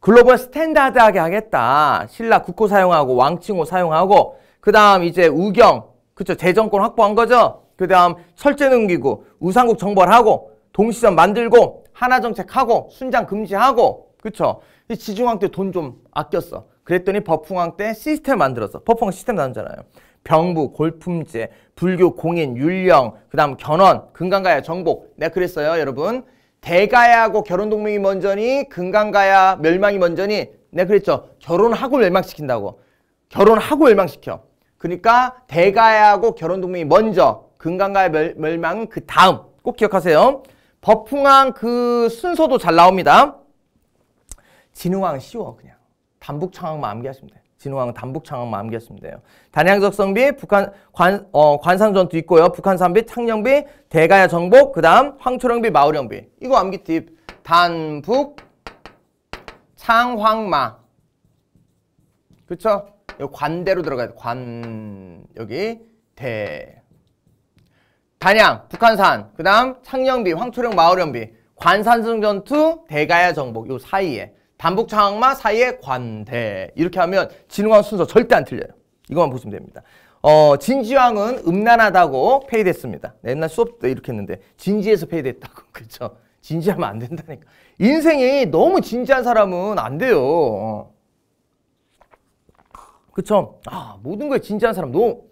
S1: 글로벌 스탠다드하게 하겠다. 신라 국호 사용하고 왕칭호 사용하고 그 다음 이제 우경, 그쵸 재정권 확보한 거죠. 그 다음 철제 능기구, 우상국 정벌하고 동시전 만들고 하나 정책하고 순장 금지하고 그쵸? 렇지중왕때 돈 좀 아꼈어. 그랬더니 버풍왕 때 시스템 만들었어. 버풍왕 시스템 나누잖아요. 병부, 골품제, 불교, 공인, 율령, 그 다음 견원, 금강가야, 정복. 내가 그랬어요, 여러분. 대가야하고 결혼동맹이 먼저니, 금강가야 멸망이 먼저니, 내가 그랬죠. 결혼하고 멸망시킨다고. 결혼하고 멸망시켜. 그러니까 대가야하고 결혼동맹이 먼저, 금강가야 멸, 멸망은 그 다음. 꼭 기억하세요. 버풍왕 그 순서도 잘 나옵니다. 진흥왕 쉬워 그냥. 단북 창왕만 암기하시면 돼요. 진흥왕 은 단북 창왕만 암기하시면 돼요. 단양 적성비, 북한 관, 어, 관상전투 있고요. 북한산비, 창녕비, 대가야 정복, 그 다음 황초령비, 마우령비. 이거 암기 팁. 단북 창황마. 그쵸? 요 관대로 들어가야 돼. 관, 여기, 대. 단양, 북한산, 그 다음 창녕비, 황초령, 마을연비, 관산승전투, 대가야 정복 요 사이에 단북 장마 사이에 관대 이렇게 하면 진흥왕 순서 절대 안 틀려요. 이것만 보시면 됩니다. 어, 진지왕은 음란하다고 폐이됐습니다 네, 옛날 수업 때 이렇게 했는데 진지에서폐이됐다고 그렇죠. 진지하면 안 된다니까. 인생이 너무 진지한 사람은 안 돼요. 그쵸? 그렇죠? 아, 모든 거에 진지한 사람 너무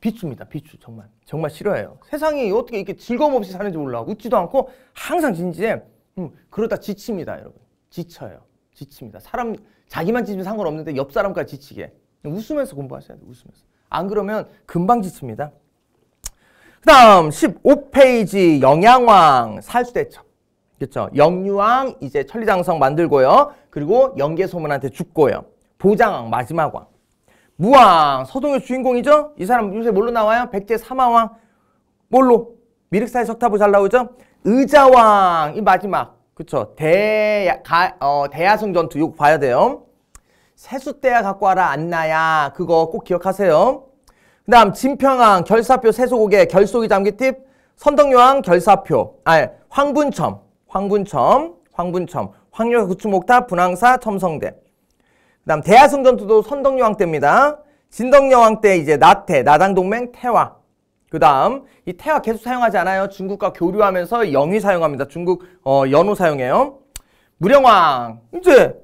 S1: 비추입니다. 비추 정말 정말 싫어해요. 세상이 어떻게 이렇게 즐거움 없이 사는지 몰라. 웃지도 않고 항상 진지해. 음, 그러다 지칩니다, 여러분. 지쳐요. 지칩니다. 사람 자기만 지치면 상관없는데 옆 사람까지 지치게. 웃으면서 공부하셔야 돼요. 웃으면서. 안 그러면 금방 지칩니다. 그다음 15페이지 영양왕 살수대첩. 그렇죠? 영유왕 이제 천리장성 만들고요. 그리고 영계소문한테 죽고요. 보장왕 마지막 왕. 무왕 서동의 주인공이죠? 이 사람 요새 뭘로 나와요? 백제 사마왕. 뭘로? 미륵사의 석타으잘 나오죠? 의자왕 이 마지막 그쵸 대야 가, 어, 대야성 전투 이거 봐야 돼요 세숫대야 갖고 와라 안나야 그거 꼭 기억하세요 그 다음 진평왕 결사표 세소고개 결속이 잠기팁 선덕여왕 결사표 아 예, 황분첨 황분첨 황분첨 황룡 구추목타 분황사 첨성대 그 다음 대야성 전투도 선덕여왕 때입니다 진덕여왕 때 이제 나태 나당동맹 태왕 그 다음 이 태화 계속 사용하지 않아요. 중국과 교류하면서 영위 사용합니다. 중국 어, 연호 사용해요. 무령왕 이제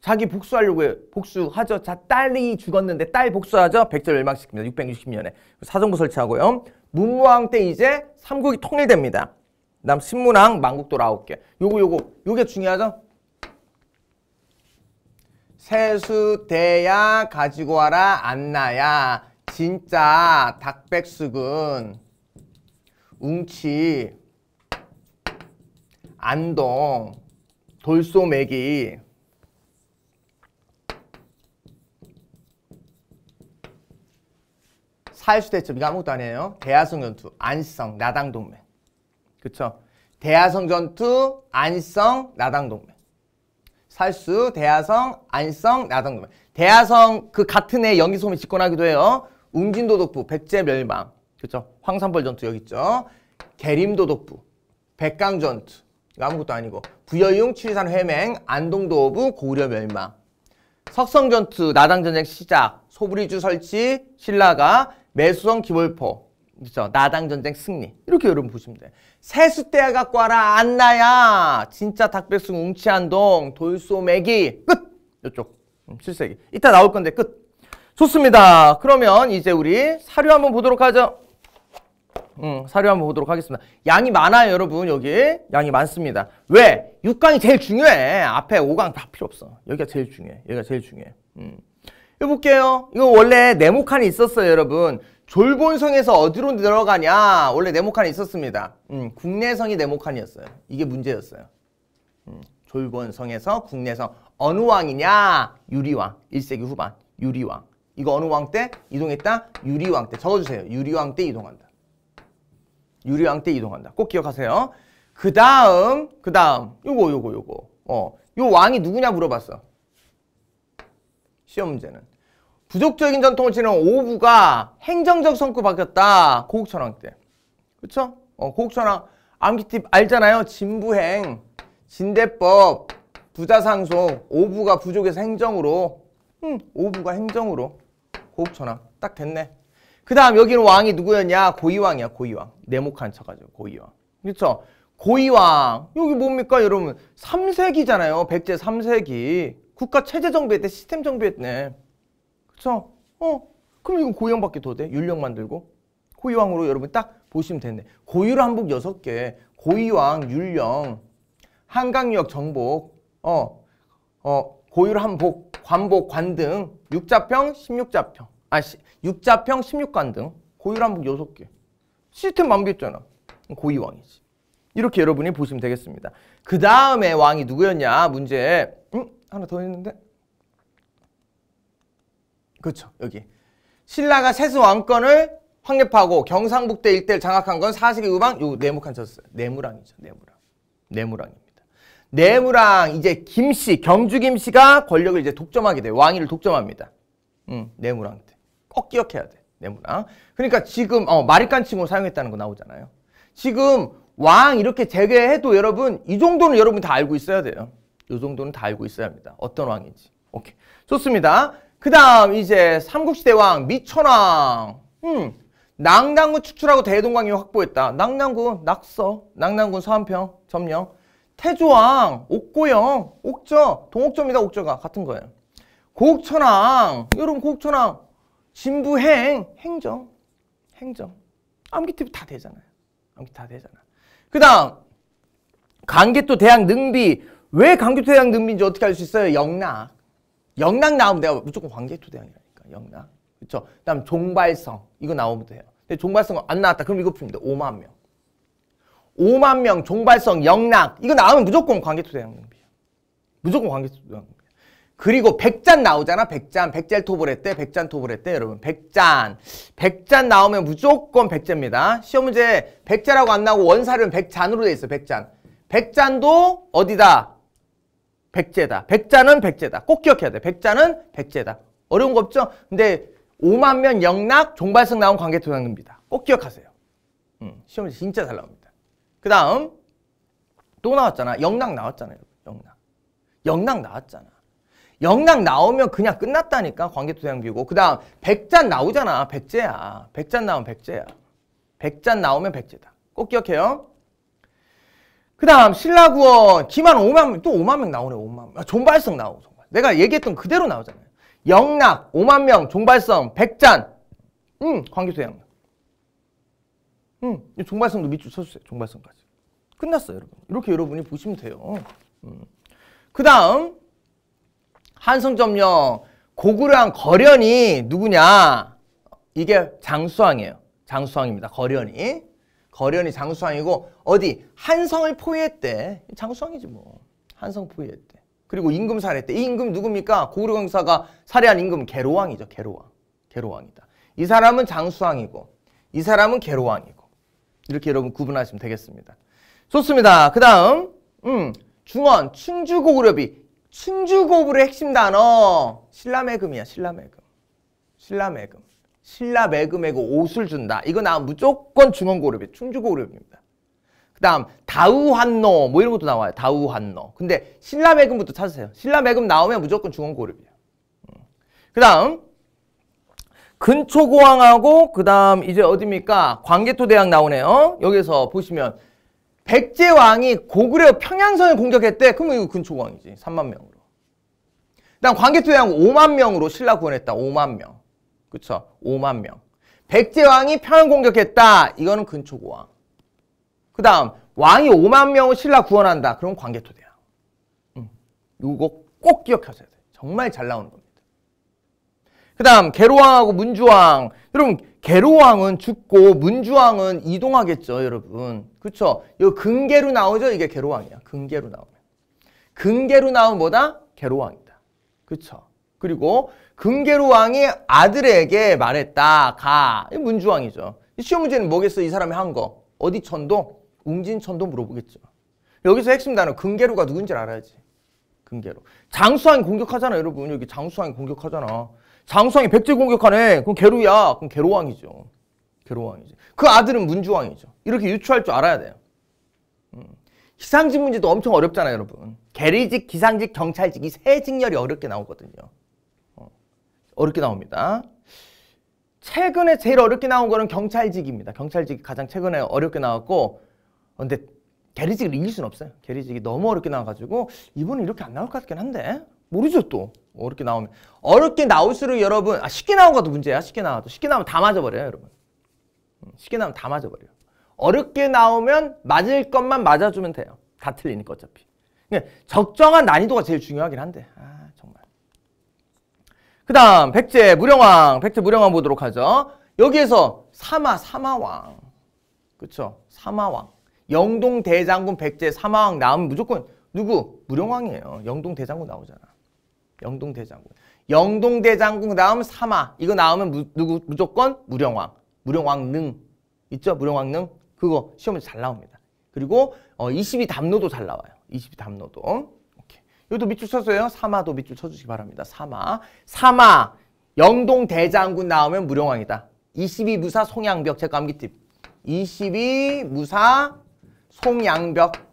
S1: 자기 복수하려고 해요. 복수하죠. 자 딸이 죽었는데 딸 복수하죠. 백제를 멸망시킵니다. 660년에 사정부 설치하고요. 문무왕 때 이제 삼국이 통일됩니다. 그다음 신문왕 만국도 9개. 요거 요거 요게 중요하죠. 세수 대야 가지고 와라 안나야 진짜 닭백숙은 웅치, 안동, 돌소매기 사회수대첩 이거 아무것도 아니에요. 대하성 전투, 안성, 나당동맹 그쵸? 대하성 전투, 안성, 나당동맹 살수, 대하성, 안성, 나당동맹 대하성 그 같은 애 연기소매 집권하기도 해요. 웅진도독부 백제멸망 그렇죠? 황산벌 전투 여기 있죠. 계림도독부 백강전투 아무것도 아니고 부여용 칠산 회맹 안동도부 고려 멸망 석성전투 나당전쟁 시작 소부리주 설치 신라가 매수성 기볼포 그렇죠? 나당전쟁 승리 이렇게 여러분 보시면 돼 세수대야가 꽈라 안나야 진짜 닭백숙 웅치안동 돌소매기 끝 이쪽 7세기 음, 이따 나올 건데 끝 좋습니다. 그러면 이제 우리 사료 한번 보도록 하죠. 음, 사료 한번 보도록 하겠습니다. 양이 많아요, 여러분. 여기 양이 많습니다. 왜? 6강이 제일 중요해. 앞에 5강 다 필요 없어. 여기가 제일 중요해. 여기가 제일 중요해. 음. 이거 볼게요. 이거 원래 네모칸이 있었어요, 여러분. 졸본성에서 어디로 들어가냐? 원래 네모칸이 있었습니다. 음, 국내성이 네모칸이었어요. 이게 문제였어요. 음, 졸본성에서 국내성 어느 왕이냐? 유리왕. 1세기 후반. 유리왕. 이거 어느 왕 때 이동했다? 유리왕 때. 적어주세요. 유리왕 때 이동한다. 유리왕 때 이동한다. 꼭 기억하세요. 그 다음, 그 다음, 요거, 요거, 요거. 어, 요 왕이 누구냐 물어봤어. 시험 문제는. 부족적인 전통을 치는 오부가 행정적 성구 바뀌었다. 고국천왕 때. 그쵸? 어, 고국천왕 암기팁 알잖아요. 진부행, 진대법, 부자상속, 오부가 부족에서 행정으로 음, 오부가 행정으로 고국전황딱 됐네. 그 다음 여기는 왕이 누구였냐? 고이왕이야 고이왕. 네모칸 쳐가지고 고이왕. 그렇죠? 고이왕 여기 뭡니까 여러분 3세기잖아요 백제 3세기 국가 체제 정비했대 시스템 정비했네 그쵸? 그렇죠? 어 그럼 이거 고이왕밖에 더 돼? 윤령 만들고 고이왕으로 여러분 딱 보시면 됐네 고유로 한복 6개 고이왕 윤령 한강역 정복 어어 어, 고율한복, 관복, 관등, 육자평, 십육자평 아, 시, 육자평, 십육관등 고율한복 여섯 개 시스템 만비했잖아 고이왕이지 이렇게 여러분이 보시면 되겠습니다 그 다음에 왕이 누구였냐 문제 음? 하나 더 있는데? 그렇죠 여기 신라가 세수 왕권을 확립하고 경상북대 일대를 장악한 건 사식의 우방 요 네모칸 쳤어요. 네무랑이죠. 네무랑. 네무랑입니다. 내무랑 이제 김씨, 경주 김씨가 권력을 이제 독점하게 돼 왕위를 독점합니다. 음, 내무랑 때. 꼭 기억해야 돼. 내무랑 그러니까 지금 어, 마리칸칭으로 사용했다는 거 나오잖아요. 지금 왕 이렇게 제외해도 여러분 이 정도는 여러분 다 알고 있어야 돼요. 이 정도는 다 알고 있어야 합니다. 어떤 왕인지. 오케이. 좋습니다. 그 다음 이제 삼국시대 왕 미천왕. 음. 낭랑군 축출하고 대동강이 확보했다. 낭랑군 낙서, 낭랑군 서한평 점령. 태조왕, 옥고영, 옥저, 동옥저입니다. 옥저가 같은 거예요. 고옥천왕, 여러분 고옥천왕, 진부행, 행정, 행정. 암기티다 되잖아요. 암기 다 되잖아. 그 다음 강개토 대학 능비. 왜 강개토 대학 능비인지 어떻게 알 수 있어요? 영락. 영락 나오면 내가 무조건 강개토 대학이라니까. 영락. 그렇그 다음 종발성. 이거 나오면 돼요. 근데 종발성 안 나왔다. 그럼 이거 풉니다. 5만 명. 5만 명, 종발성, 영락 이거 나오면 무조건 관계투 자항공비야 무조건 관계투 자항공비야 그리고 백잔 나오잖아. 백잔, 백젤 토브레떼, 백잔 토브레떼 여러분. 백잔. 백잔 나오면 무조건 백제입니다. 시험 문제 백제라고 안 나오고 원사료는 백잔으로 돼 있어. 백잔. 백잔도 어디다? 백제다. 백자는 백제다. 꼭 기억해야 돼. 백자는 백제다. 어려운 거 없죠? 근데 5만 명 영락 종발성 나온 관계투 자항공비다꼭 기억하세요. 음, 시험 문제 진짜 잘 나옵니다. 그 다음 또 나왔잖아. 영락 나왔잖아요. 영락. 영락 나왔잖아. 영락 나오면 그냥 끝났다니까. 관계투자형 비고. 그 다음 백잔 나오잖아. 백제야. 백잔 나오면 백제야. 백잔 나오면 백제다. 꼭 기억해요. 그 다음 신라구원 기만 5만 명, 또 5만 명 나오네. 5만 명. 아, 존발성 나오고. 존 내가 얘기했던 그대로 나오잖아요. 영락 5만 명, 종발성, 백잔. 응, 관계투자형. 음, 이 종발성도 밑줄 쳐주세요. 종발성까지. 끝났어요, 여러분. 이렇게 여러분이 보시면 돼요. 음. 그 다음 한성점령 고구려왕 거련이 누구냐? 이게 장수왕이에요. 장수왕입니다. 거련이. 거련이 장수왕이고 어디? 한성을 포위했대. 장수왕이지 뭐. 한성 포위했대. 그리고 임금 살해했대. 이 임금 누굽니까? 고구려 강사가 살해한 임금 은 개로왕이죠. 개로왕. 개로왕이다. 이 사람은 장수왕이고 이 사람은 개로왕이고 이렇게 여러분 구분하시면 되겠습니다. 좋습니다. 그 다음 음, 중원, 충주고구려비 충주고구려 핵심 단어 신라매금이야 신라매금 신라매금 신라매금에고 옷을 준다. 이거 나 무조건 중원고구려비 충주고구려비입니다. 그 다음 다우환노 뭐 이런 것도 나와요. 다우환노 근데 신라매금부터 찾으세요. 신라매금 나오면 무조건 중원고구려비야. 음. 그 다음 근초고왕하고그 다음 이제 어딥니까? 광개토 대왕 나오네요. 여기서 보시면 백제왕이 고구려 평양선을 공격했대. 그러면 이거 근초고왕이지 3만 명으로. 그다음 광개토 대왕 5만 명으로 신라 구원했다. 5만 명. 그쵸? 5만 명. 백제왕이 평양 공격했다. 이거는 근초고왕. 그 다음 왕이 5만 명을 신라 구원한다. 그럼 광개토 대왕. 음. 이거 꼭 기억하셔야 돼 정말 잘 나오는 겁니다. 그 다음 개로왕하고 문주왕 여러분 개로왕은 죽고 문주왕은 이동하겠죠 여러분 그쵸 이거 근계로 나오죠 이게 개로왕이야 근계로 나오면 근계로 나온 뭐다 개로왕이다 그쵸 그리고 근계로 왕이 아들에게 말했다 가 문주왕이죠 시험 문제는 뭐겠어 이 사람이 한 거 어디 천도 웅진 천도 물어보겠죠 여기서 핵심 단어 근계로가 누군지 알아야지 근계로 장수왕이 공격하잖아 여러분 여기 장수왕이 공격하잖아 장수왕이 백제 공격하네. 그럼 개루야. 그럼 개로왕이죠. 개로왕이지. 그 아들은 문주왕이죠. 이렇게 유추할 줄 알아야 돼요. 음. 기상직 문제도 엄청 어렵잖아요, 여러분. 개리직 기상직, 경찰직 이 세 직렬이 어렵게 나오거든요. 어. 어렵게 나옵니다. 최근에 제일 어렵게 나온 거는 경찰직입니다. 경찰직이 가장 최근에 어렵게 나왔고 근데 개리직을 이길 순 없어요. 개리직이 너무 어렵게 나와가지고 이번에 이렇게 안 나올 것 같긴 한데 모르죠 또 어렵게 나오면 어렵게 나올수록 여러분 아 쉽게 나온 것도 문제야 쉽게 나와도 쉽게 나오면 다 맞아버려요 여러분 음, 쉽게 나오면 다 맞아버려요 어렵게 나오면 맞을 것만 맞아주면 돼요 다 틀리니까 어차피 그러 그러니까 적정한 난이도가 제일 중요하긴 한데 아 정말 그 다음 백제 무령왕 백제 무령왕 보도록 하죠 여기에서 사마 사마왕 그쵸 사마왕 영동대장군 백제 사마왕 나오면 무조건 누구? 무령왕이에요 영동대장군 나오잖아 영동대장군. 영동대장군 다음 사마. 이거 나오면 무, 누구, 무조건 무령왕. 무령왕릉. 있죠? 무령왕릉. 그거 시험에 잘 나옵니다. 그리고 어, 22 담노도 잘 나와요. 22 담노도. 오케이. 이것도 밑줄 쳐서요. 사마도 밑줄 쳐주시기 바랍니다. 사마. 사마. 영동대장군 나오면 무령왕이다. 22 무사 송양벽 제감기팁22 무사 송양벽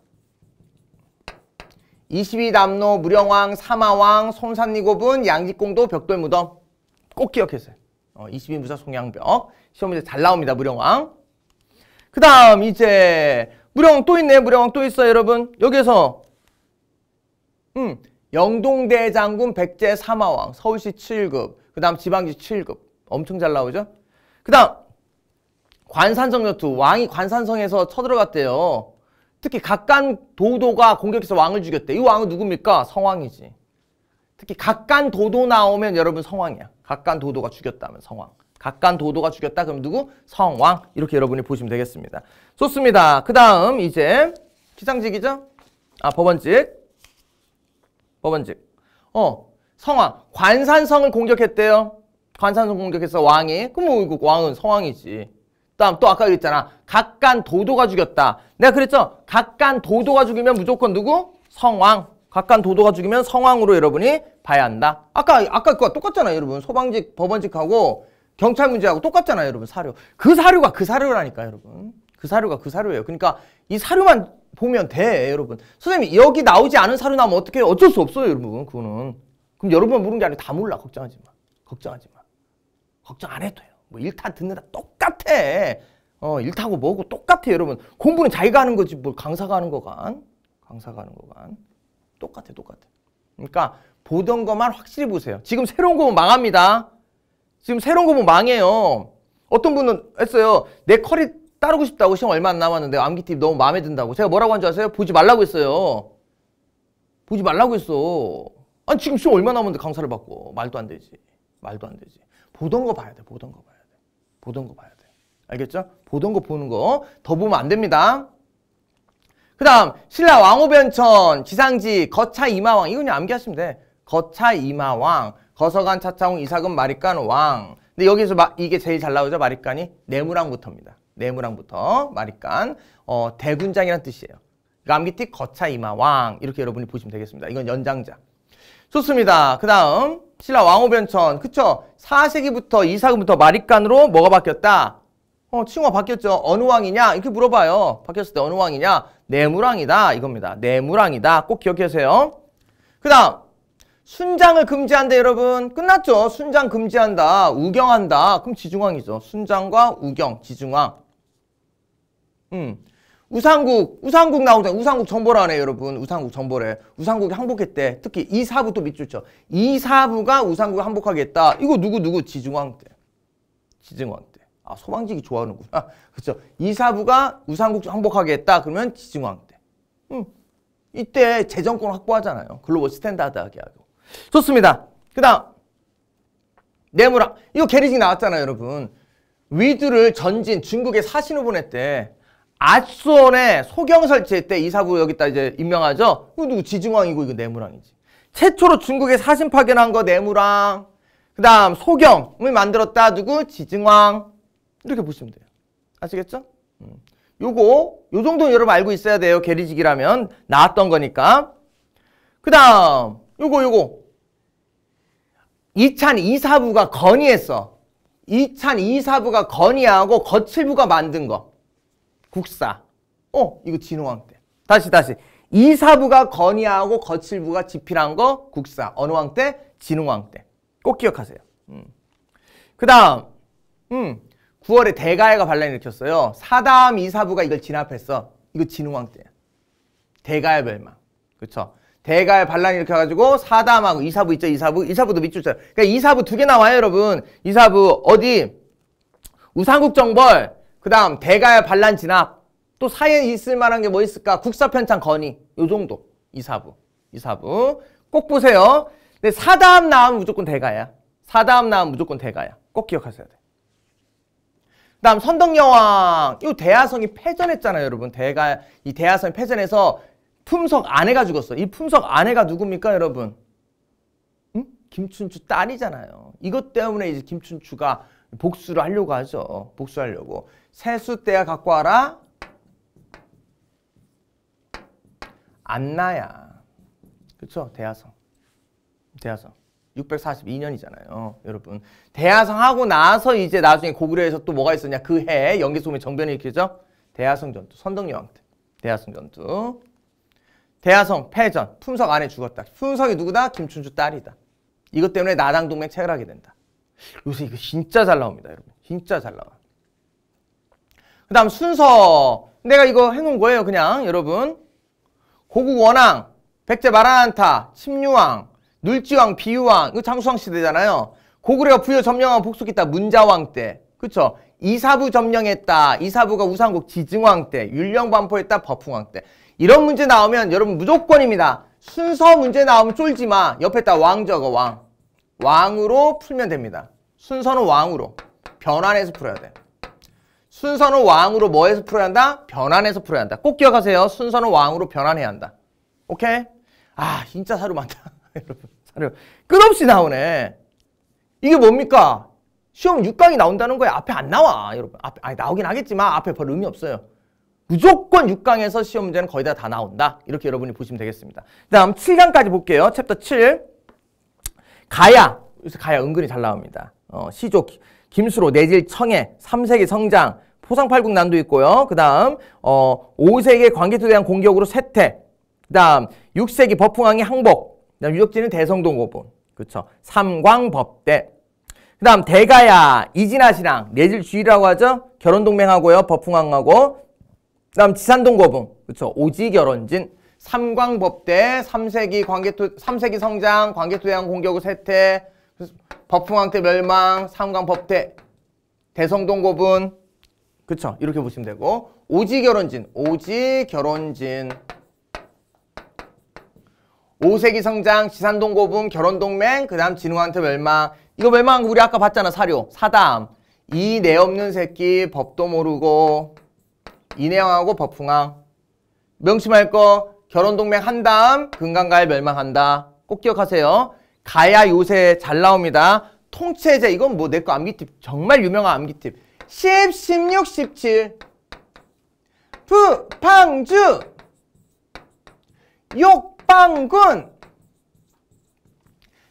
S1: 이십이남로 무령왕, 사마왕, 손산리고분, 양직공도, 벽돌무덤 꼭 기억했어요. 어, 22무사 송양벽 시험 문제 잘 나옵니다. 무령왕 그 다음 이제 무령왕 또 있네. 무령왕 또 있어요. 여러분 여기서 에 음, 영동대장군 백제 사마왕 서울시 7급 그 다음 지방지 7급 엄청 잘 나오죠. 그 다음 관산성 전투 왕이 관산성에서 쳐들어갔대요. 특히 각간 도도가 공격해서 왕을 죽였대. 이 왕은 누굽니까? 성왕이지. 특히 각간 도도 나오면 여러분 성왕이야. 각간 도도가 죽였다면 성왕. 각간 도도가 죽였다 그럼 누구? 성왕. 이렇게 여러분이 보시면 되겠습니다. 좋습니다. 그 다음 이제 기상직이죠? 아 법원직. 법원직. 어 성왕. 관산성을 공격했대요. 관산성 공격해서 왕이. 그럼 뭐 이거 왕은 성왕이지. 다음 또 아까 그랬잖아. 각간 도도가 죽였다. 내가 그랬죠? 각간 도도가 죽이면 무조건 누구? 성왕. 각간 도도가 죽이면 성왕으로 여러분이 봐야 한다. 아까 아까 그거 똑같잖아요, 여러분. 소방직, 법원직하고 경찰 문제하고 똑같잖아요, 여러분. 사료. 그 사료가 그 사료라니까, 여러분. 그 사료가 그 사료예요. 그러니까 이 사료만 보면 돼, 여러분. 선생님, 여기 나오지 않은 사료 나오면 어떻게 해요? 어쩔 수 없어요, 여러분. 그거는. 그럼 여러분 모르는 게 아니라 다 몰라. 걱정하지 마. 걱정하지 마. 걱정 안 해도 돼요. 뭐 일타 듣는다 똑같아. 어, 일타고 뭐고 똑같아요, 여러분. 공부는 자기가 하는 거지, 뭘 강사가 하는 거간. 강사가 하는 거간. 똑같아, 똑같아. 그러니까, 보던 것만 확실히 보세요. 지금 새로운 거면 망합니다. 지금 새로운 거면 망해요. 어떤 분은 했어요. 내 커리 따르고 싶다고 시험 얼마 안 남았는데 암기팁 너무 마음에 든다고. 제가 뭐라고 한 줄 아세요? 보지 말라고 했어요. 보지 말라고 했어. 아니, 지금 시험 얼마 남았는데 강사를 받고. 말도 안 되지. 말도 안 되지. 보던 거 봐야 돼, 보던 거 봐야 돼. 보던 거 봐야 돼. 알겠죠? 보던 거 보는 거 더 보면 안 됩니다. 그 다음 신라 왕호변천 지상지 거차 이마왕 이건 그냥 암기하시면 돼. 거차 이마왕 거서간 차차홍 이사금 마리깐 왕 근데 여기서 마, 이게 제일 잘 나오죠 마리깐이 내무랑부터입니다. 내무랑부터 마리깐 어, 대군장이란 뜻이에요. 그러니까 암기틱 거차 이마왕 이렇게 여러분이 보시면 되겠습니다. 이건 연장자. 좋습니다. 그 다음 신라 왕호변천 그쵸? 4세기부터 이사금부터 마리깐으로 뭐가 바뀌었다? 어, 칭호가 바뀌었죠. 어느 왕이냐? 이렇게 물어봐요. 바뀌었을 때 어느 왕이냐? 내무랑이다. 이겁니다. 내무랑이다. 꼭 기억하세요. 그 다음, 순장을 금지한다, 여러분. 끝났죠? 순장 금지한다. 우경한다. 그럼 지중왕이죠. 순장과 우경, 지중왕. 음. 우상국, 우상국 나오자 우상국 정보라네, 여러분. 우상국 정보래. 우상국이 항복했대. 특히 이사부 또 밑줄 쳐. 이사부가 우상국을 항복하겠다. 이거 누구, 누구? 지중왕 때. 지중왕 때. 아, 소방직이 좋아하는구나. 아, 그렇죠. 이사부가 우산국 항복하게 했다. 그러면 지중왕 때. 음, 이때 재정권 확보하잖아요. 글로벌 스탠다드하게 하고. 좋습니다. 그 다음. 네무라. 이거 게리징 나왔잖아요, 여러분. 위드를 전진, 중국에사신으 보낼 때, 아수원에 소경 설치할 때 이사부 여기다 이제 임명하죠? 이거 누구? 지중왕이고 이거 네무랑이지. 최초로 중국에 사신 파견한 거 네무랑. 그 다음 소경을 만들었다. 누구? 지중왕. 이렇게 보시면 돼요. 아시겠죠? 음. 요거 요 정도는 여러분 알고 있어야 돼요. 게리직이라면 나왔던 거니까. 그 다음 요거 요거 이찬 이사부가 건의했어. 이찬 이사부가 건의하고 거칠부가 만든 거. 국사. 어 이거 진흥왕 때. 다시 다시 이사부가 건의하고 거칠부가 집필한 거 국사. 언어왕 때 진흥왕 때. 꼭 기억하세요. 음. 그 다음 음. 9월에 대가해가 반란을 일으켰어요. 사담 이사부가 이걸 진압했어. 이거 진흥왕 때야. 대가해 멸망. 그렇죠? 대가에 반란이 일으켜가지고 사담하고 이사부 있죠 이사부 이사부도 밑줄 쳐요 그러니까 이사부 두 개 나와요 여러분 이사부 어디 우상국 정벌 그 다음 대가의 반란 진압 또 사연 있을 만한 게 뭐 있을까 국사 편찬 건의 요 정도 이사부 이사부 꼭 보세요 근데 사담 나오면 무조건 대가야 사담 나오면 무조건 대가야 꼭 기억하셔야 돼 다음 선덕여왕 이 대하성이 패전했잖아요 여러분 대가 이 대하성이 패전해서 품석 아내가 죽었어 이 품석 아내가 누굽니까 여러분 응? 김춘추 딸이잖아요 이것 때문에 이제 김춘추가 복수를 하려고 하죠 복수하려고 세수대야 갖고 와라 안나야 그쵸 대하성 대하성 642년이잖아요. 여러분. 대하성하고 나서 이제 나중에 고구려에서 또 뭐가 있었냐. 그 해에 연개소음의 정변이 일으키죠. 대하성 전투, 선덕여왕 때. 대하성 전투. 대하성 패전, 품석 안에 죽었다. 품석이 누구다? 김춘주 딸이다. 이것 때문에 나당 동맹 체결하게 된다. 요새 이거 진짜 잘 나옵니다. 여러분. 진짜 잘 나와. 그 다음 순서. 내가 이거 해놓은 거예요. 그냥 여러분. 고국 원왕, 백제 마라난타, 침류왕, 눌지왕, 비유왕, 이거 장수왕 시대잖아요. 고구려가 부여 점령한 복속했다. 문자왕 때. 그쵸? 이사부 점령했다. 이사부가 우상국 지증왕 때. 율령 반포했다. 버풍왕 때. 이런 문제 나오면 여러분 무조건입니다. 순서 문제 나오면 쫄지 마. 옆에다 왕 적어, 왕. 왕으로 풀면 됩니다. 순서는 왕으로. 변환해서 풀어야 돼. 순서는 왕으로 뭐해서 풀어야 한다? 변환해서 풀어야 한다. 꼭 기억하세요. 순서는 왕으로 변환해야 한다. 오케이? 아, 진짜 사료 많다. 여 사료 끝없이 나오네. 이게 뭡니까? 시험 6강이 나온다는 거에 앞에 안 나와. 여러분 앞에 아니, 나오긴 하겠지만 앞에 별 의미 없어요. 무조건 6강에서 시험 문제는 거의 다 다 나온다. 이렇게 여러분이 보시면 되겠습니다. 다음 7강까지 볼게요. 챕터 7. 가야. 여기서 가야 은근히 잘 나옵니다. 어, 시조, 김수로, 내질, 청해, 삼세기 성장, 포상팔국 난도 있고요. 그 다음 어, 5세기 관계투에 대한 공격으로 세태. 그 다음 6세기 버풍왕이 항복. 그다음 유적지는 대성동고분. 그렇죠. 삼광법대. 그다음 대가야, 이진아씨랑 내질주의라고 하죠. 결혼동맹하고요. 법흥왕하고. 그다음 지산동고분. 그렇죠. 오지결혼진. 삼광법대, 삼세기 관계토 삼세기 성장, 관계토대왕 공격을 세태, 법흥왕 때 멸망, 삼광법대, 대성동고분. 그렇죠. 이렇게 보시면 되고 오지결혼진, 오지결혼진. 5세기 성장, 지산동 고분, 결혼동맹, 그 다음 진우한테 멸망. 이거 멸망한 거 우리 아까 봤잖아, 사료. 사담. 이 내 없는 새끼 법도 모르고 이내왕하고 법풍왕. 명심할 거 결혼동맹 한 다음 금강가에 멸망한다. 꼭 기억하세요. 가야 요새 잘 나옵니다. 통체제 이건 뭐 내 거 암기팁 정말 유명한 암기팁. 10, 16, 17 부팡주 욕 합방군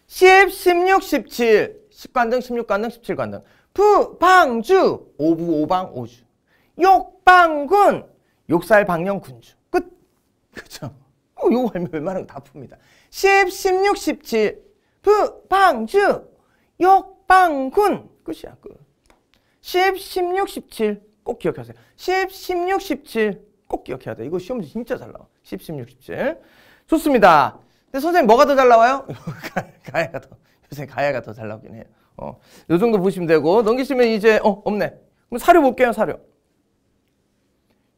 S1: 10, 16, 17 10관등, 16관등, 17관등 부방주 오부, 오방, 오주 욕방군 욕살, 방령, 군주 끝 그쵸? 어, 요거 알면 웬만한 거다 풉니다 10, 16, 17 부방주 욕방군 끝이야 끝 10, 16, 17 꼭 기억하세요 10, 16, 17 꼭 기억해야 돼 이거 시험지 진짜 잘 나와 10, 16, 17. 좋습니다. 근데 선생님 뭐가 더 잘 나와요? 가야가 더. 요새 가야가 더 잘 나오긴 해요. 어, 요 정도 보시면 되고 넘기시면 이제 어 없네. 그럼 사료 볼게요 사료.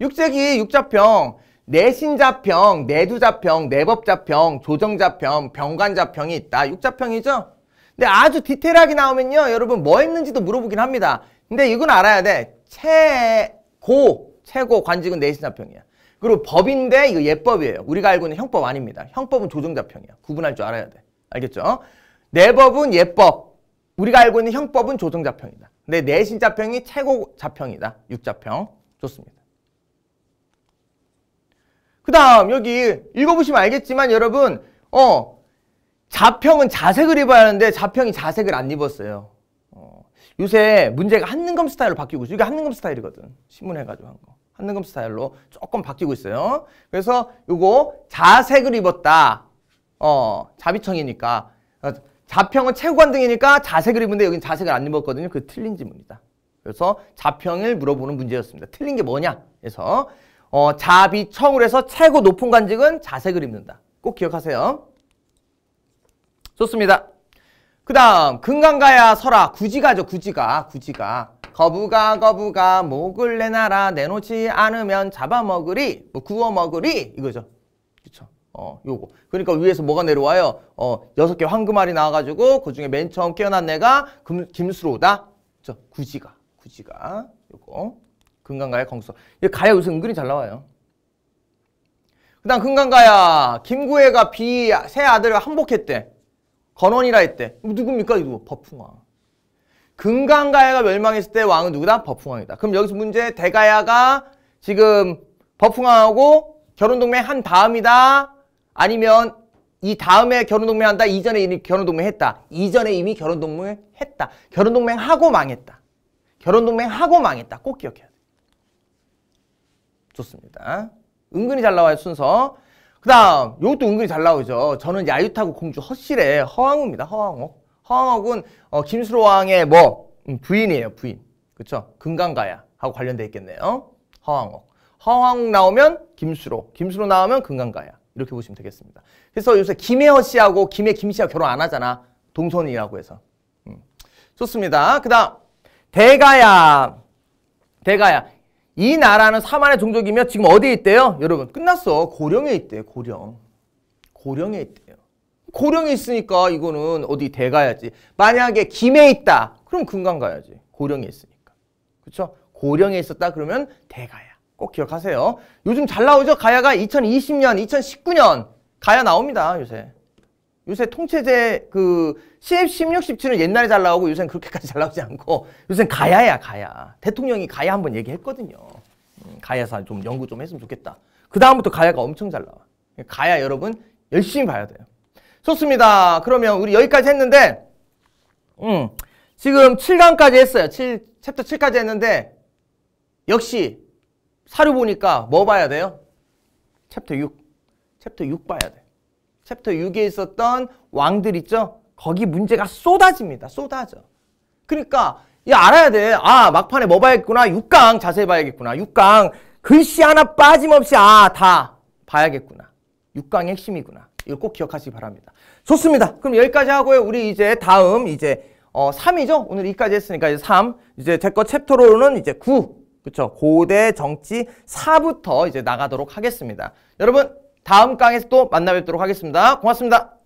S1: 육제기 육자평 내신자평, 내두자평, 내법자평, 조정자평, 병관자평이 있다. 육자평이죠? 근데 아주 디테일하게 나오면요. 여러분 뭐 했는지도 물어보긴 합니다. 근데 이건 알아야 돼. 최고, 최고 관직은 내신자평이야. 그리고 법인데 이거 예법이에요. 우리가 알고 있는 형법 아닙니다. 형법은 조정자평이야. 구분할 줄 알아야 돼. 알겠죠? 내법은 예법. 우리가 알고 있는 형법은 조정자평이다. 근데 내신자평이 최고 자평이다. 육자평. 좋습니다. 그 다음 여기 읽어보시면 알겠지만 여러분 어 자평은 자색을 입어야 하는데 자평이 자색을 안 입었어요. 어, 요새 문제가 한능검 스타일로 바뀌고 있어요. 이게 한능검 스타일이거든. 신문해가지고 한 거. 황금금 스타일로 조금 바뀌고 있어요. 그래서 이거 자색을 입었다. 어, 자비청이니까. 어, 자평은 최고관등이니까 자색을 입은데 여긴 자색을 안 입었거든요. 그 틀린 지문이다. 그래서 자평을 물어보는 문제였습니다. 틀린 게 뭐냐? 그래서 어, 자비청을 해서 최고 높은 관직은 자색을 입는다. 꼭 기억하세요. 좋습니다. 그 다음 금강가야 설아 구지가죠. 구지가. 구지가. 거부가 거부가 목을 내놔라 내놓지 않으면 잡아먹으리 뭐 구워먹으리 이거죠 그쵸 어 요거 그러니까 위에서 뭐가 내려와요 어 여섯 개 황금알이 나와가지고 그중에 맨 처음 깨어난 애가 금, 김수로다 그쵸 구지가 구지가 요거 금강가야 공수 이 가야 요새 은근히 잘 나와요 그 다음 금강가야 김구애가 비 새 아들을 항복했대 건원이라 했대 누굽니까 이거 뭐 버풍아 금강가야가 멸망했을 때 왕은 누구다? 버흥왕이다 그럼 여기서 문제 대가야가 지금 버흥왕하고 결혼동맹 한 다음이다. 아니면 이 다음에 결혼동맹 한다. 이전에 이미 결혼동맹 했다. 이전에 이미 결혼동맹 했다. 결혼동맹 하고 망했다. 결혼동맹 하고 망했다. 꼭 기억해야 돼. 좋습니다. 은근히 잘 나와요 순서. 그 다음 이것도 은근히 잘 나오죠. 저는 야유타고 공주 허실의 허황우입니다. 허황우. 황허군 어, 김수로 왕의 뭐 음, 부인이에요 부인 그렇죠 금강가야 하고 관련돼 있겠네요 허황옥 허황옥 나오면 김수로 김수로 나오면 금강가야 이렇게 보시면 되겠습니다 그래서 요새 김혜어 씨하고 김혜 김 씨하고 결혼 안 하잖아 동선이라고 해서 음. 좋습니다 그 다음 대가야 대가야 이 나라는 사만의 종족이며 지금 어디에 있대요? 여러분 끝났어 고령에 있대요 고령 고령에 있대 고령에 있으니까 이거는 어디 대가야지. 만약에 김에 있다. 그럼 금강 가야지. 고령에 있으니까. 그렇죠? 고령에 있었다 그러면 대가야. 꼭 기억하세요. 요즘 잘 나오죠? 가야가 2020년, 2019년 가야 나옵니다. 요새. 요새 통체제 그 10, 16, 17은 옛날에 잘 나오고 요새는 그렇게까지 잘 나오지 않고 요새는 가야야 가야. 대통령이 가야 한번 얘기했거든요. 음, 가야사 좀 연구 좀 했으면 좋겠다. 그 다음부터 가야가 엄청 잘 나와. 가야 여러분 열심히 봐야 돼요. 좋습니다. 그러면 우리 여기까지 했는데 음, 지금 7강까지 했어요. 7, 챕터 7까지 했는데 역시 사료 보니까 뭐 봐야 돼요? 챕터 6. 챕터 6 봐야 돼. 챕터 6에 있었던 왕들 있죠? 거기 문제가 쏟아집니다. 쏟아져. 그러니까 이 알아야 돼. 아 막판에 뭐 봐야겠구나. 6강 자세히 봐야겠구나. 6강 글씨 하나 빠짐없이 아 다 봐야겠구나. 6강의 핵심이구나. 이거 꼭 기억하시기 바랍니다. 좋습니다. 그럼 여기까지 하고요. 우리 이제 다음 이제 어 3이죠? 오늘 2까지 했으니까 이제 3. 이제 제 거 챕터로는 이제 9. 그렇죠? 고대 정치 4부터 이제 나가도록 하겠습니다. 여러분 다음 강에서 또 만나 뵙도록 하겠습니다. 고맙습니다.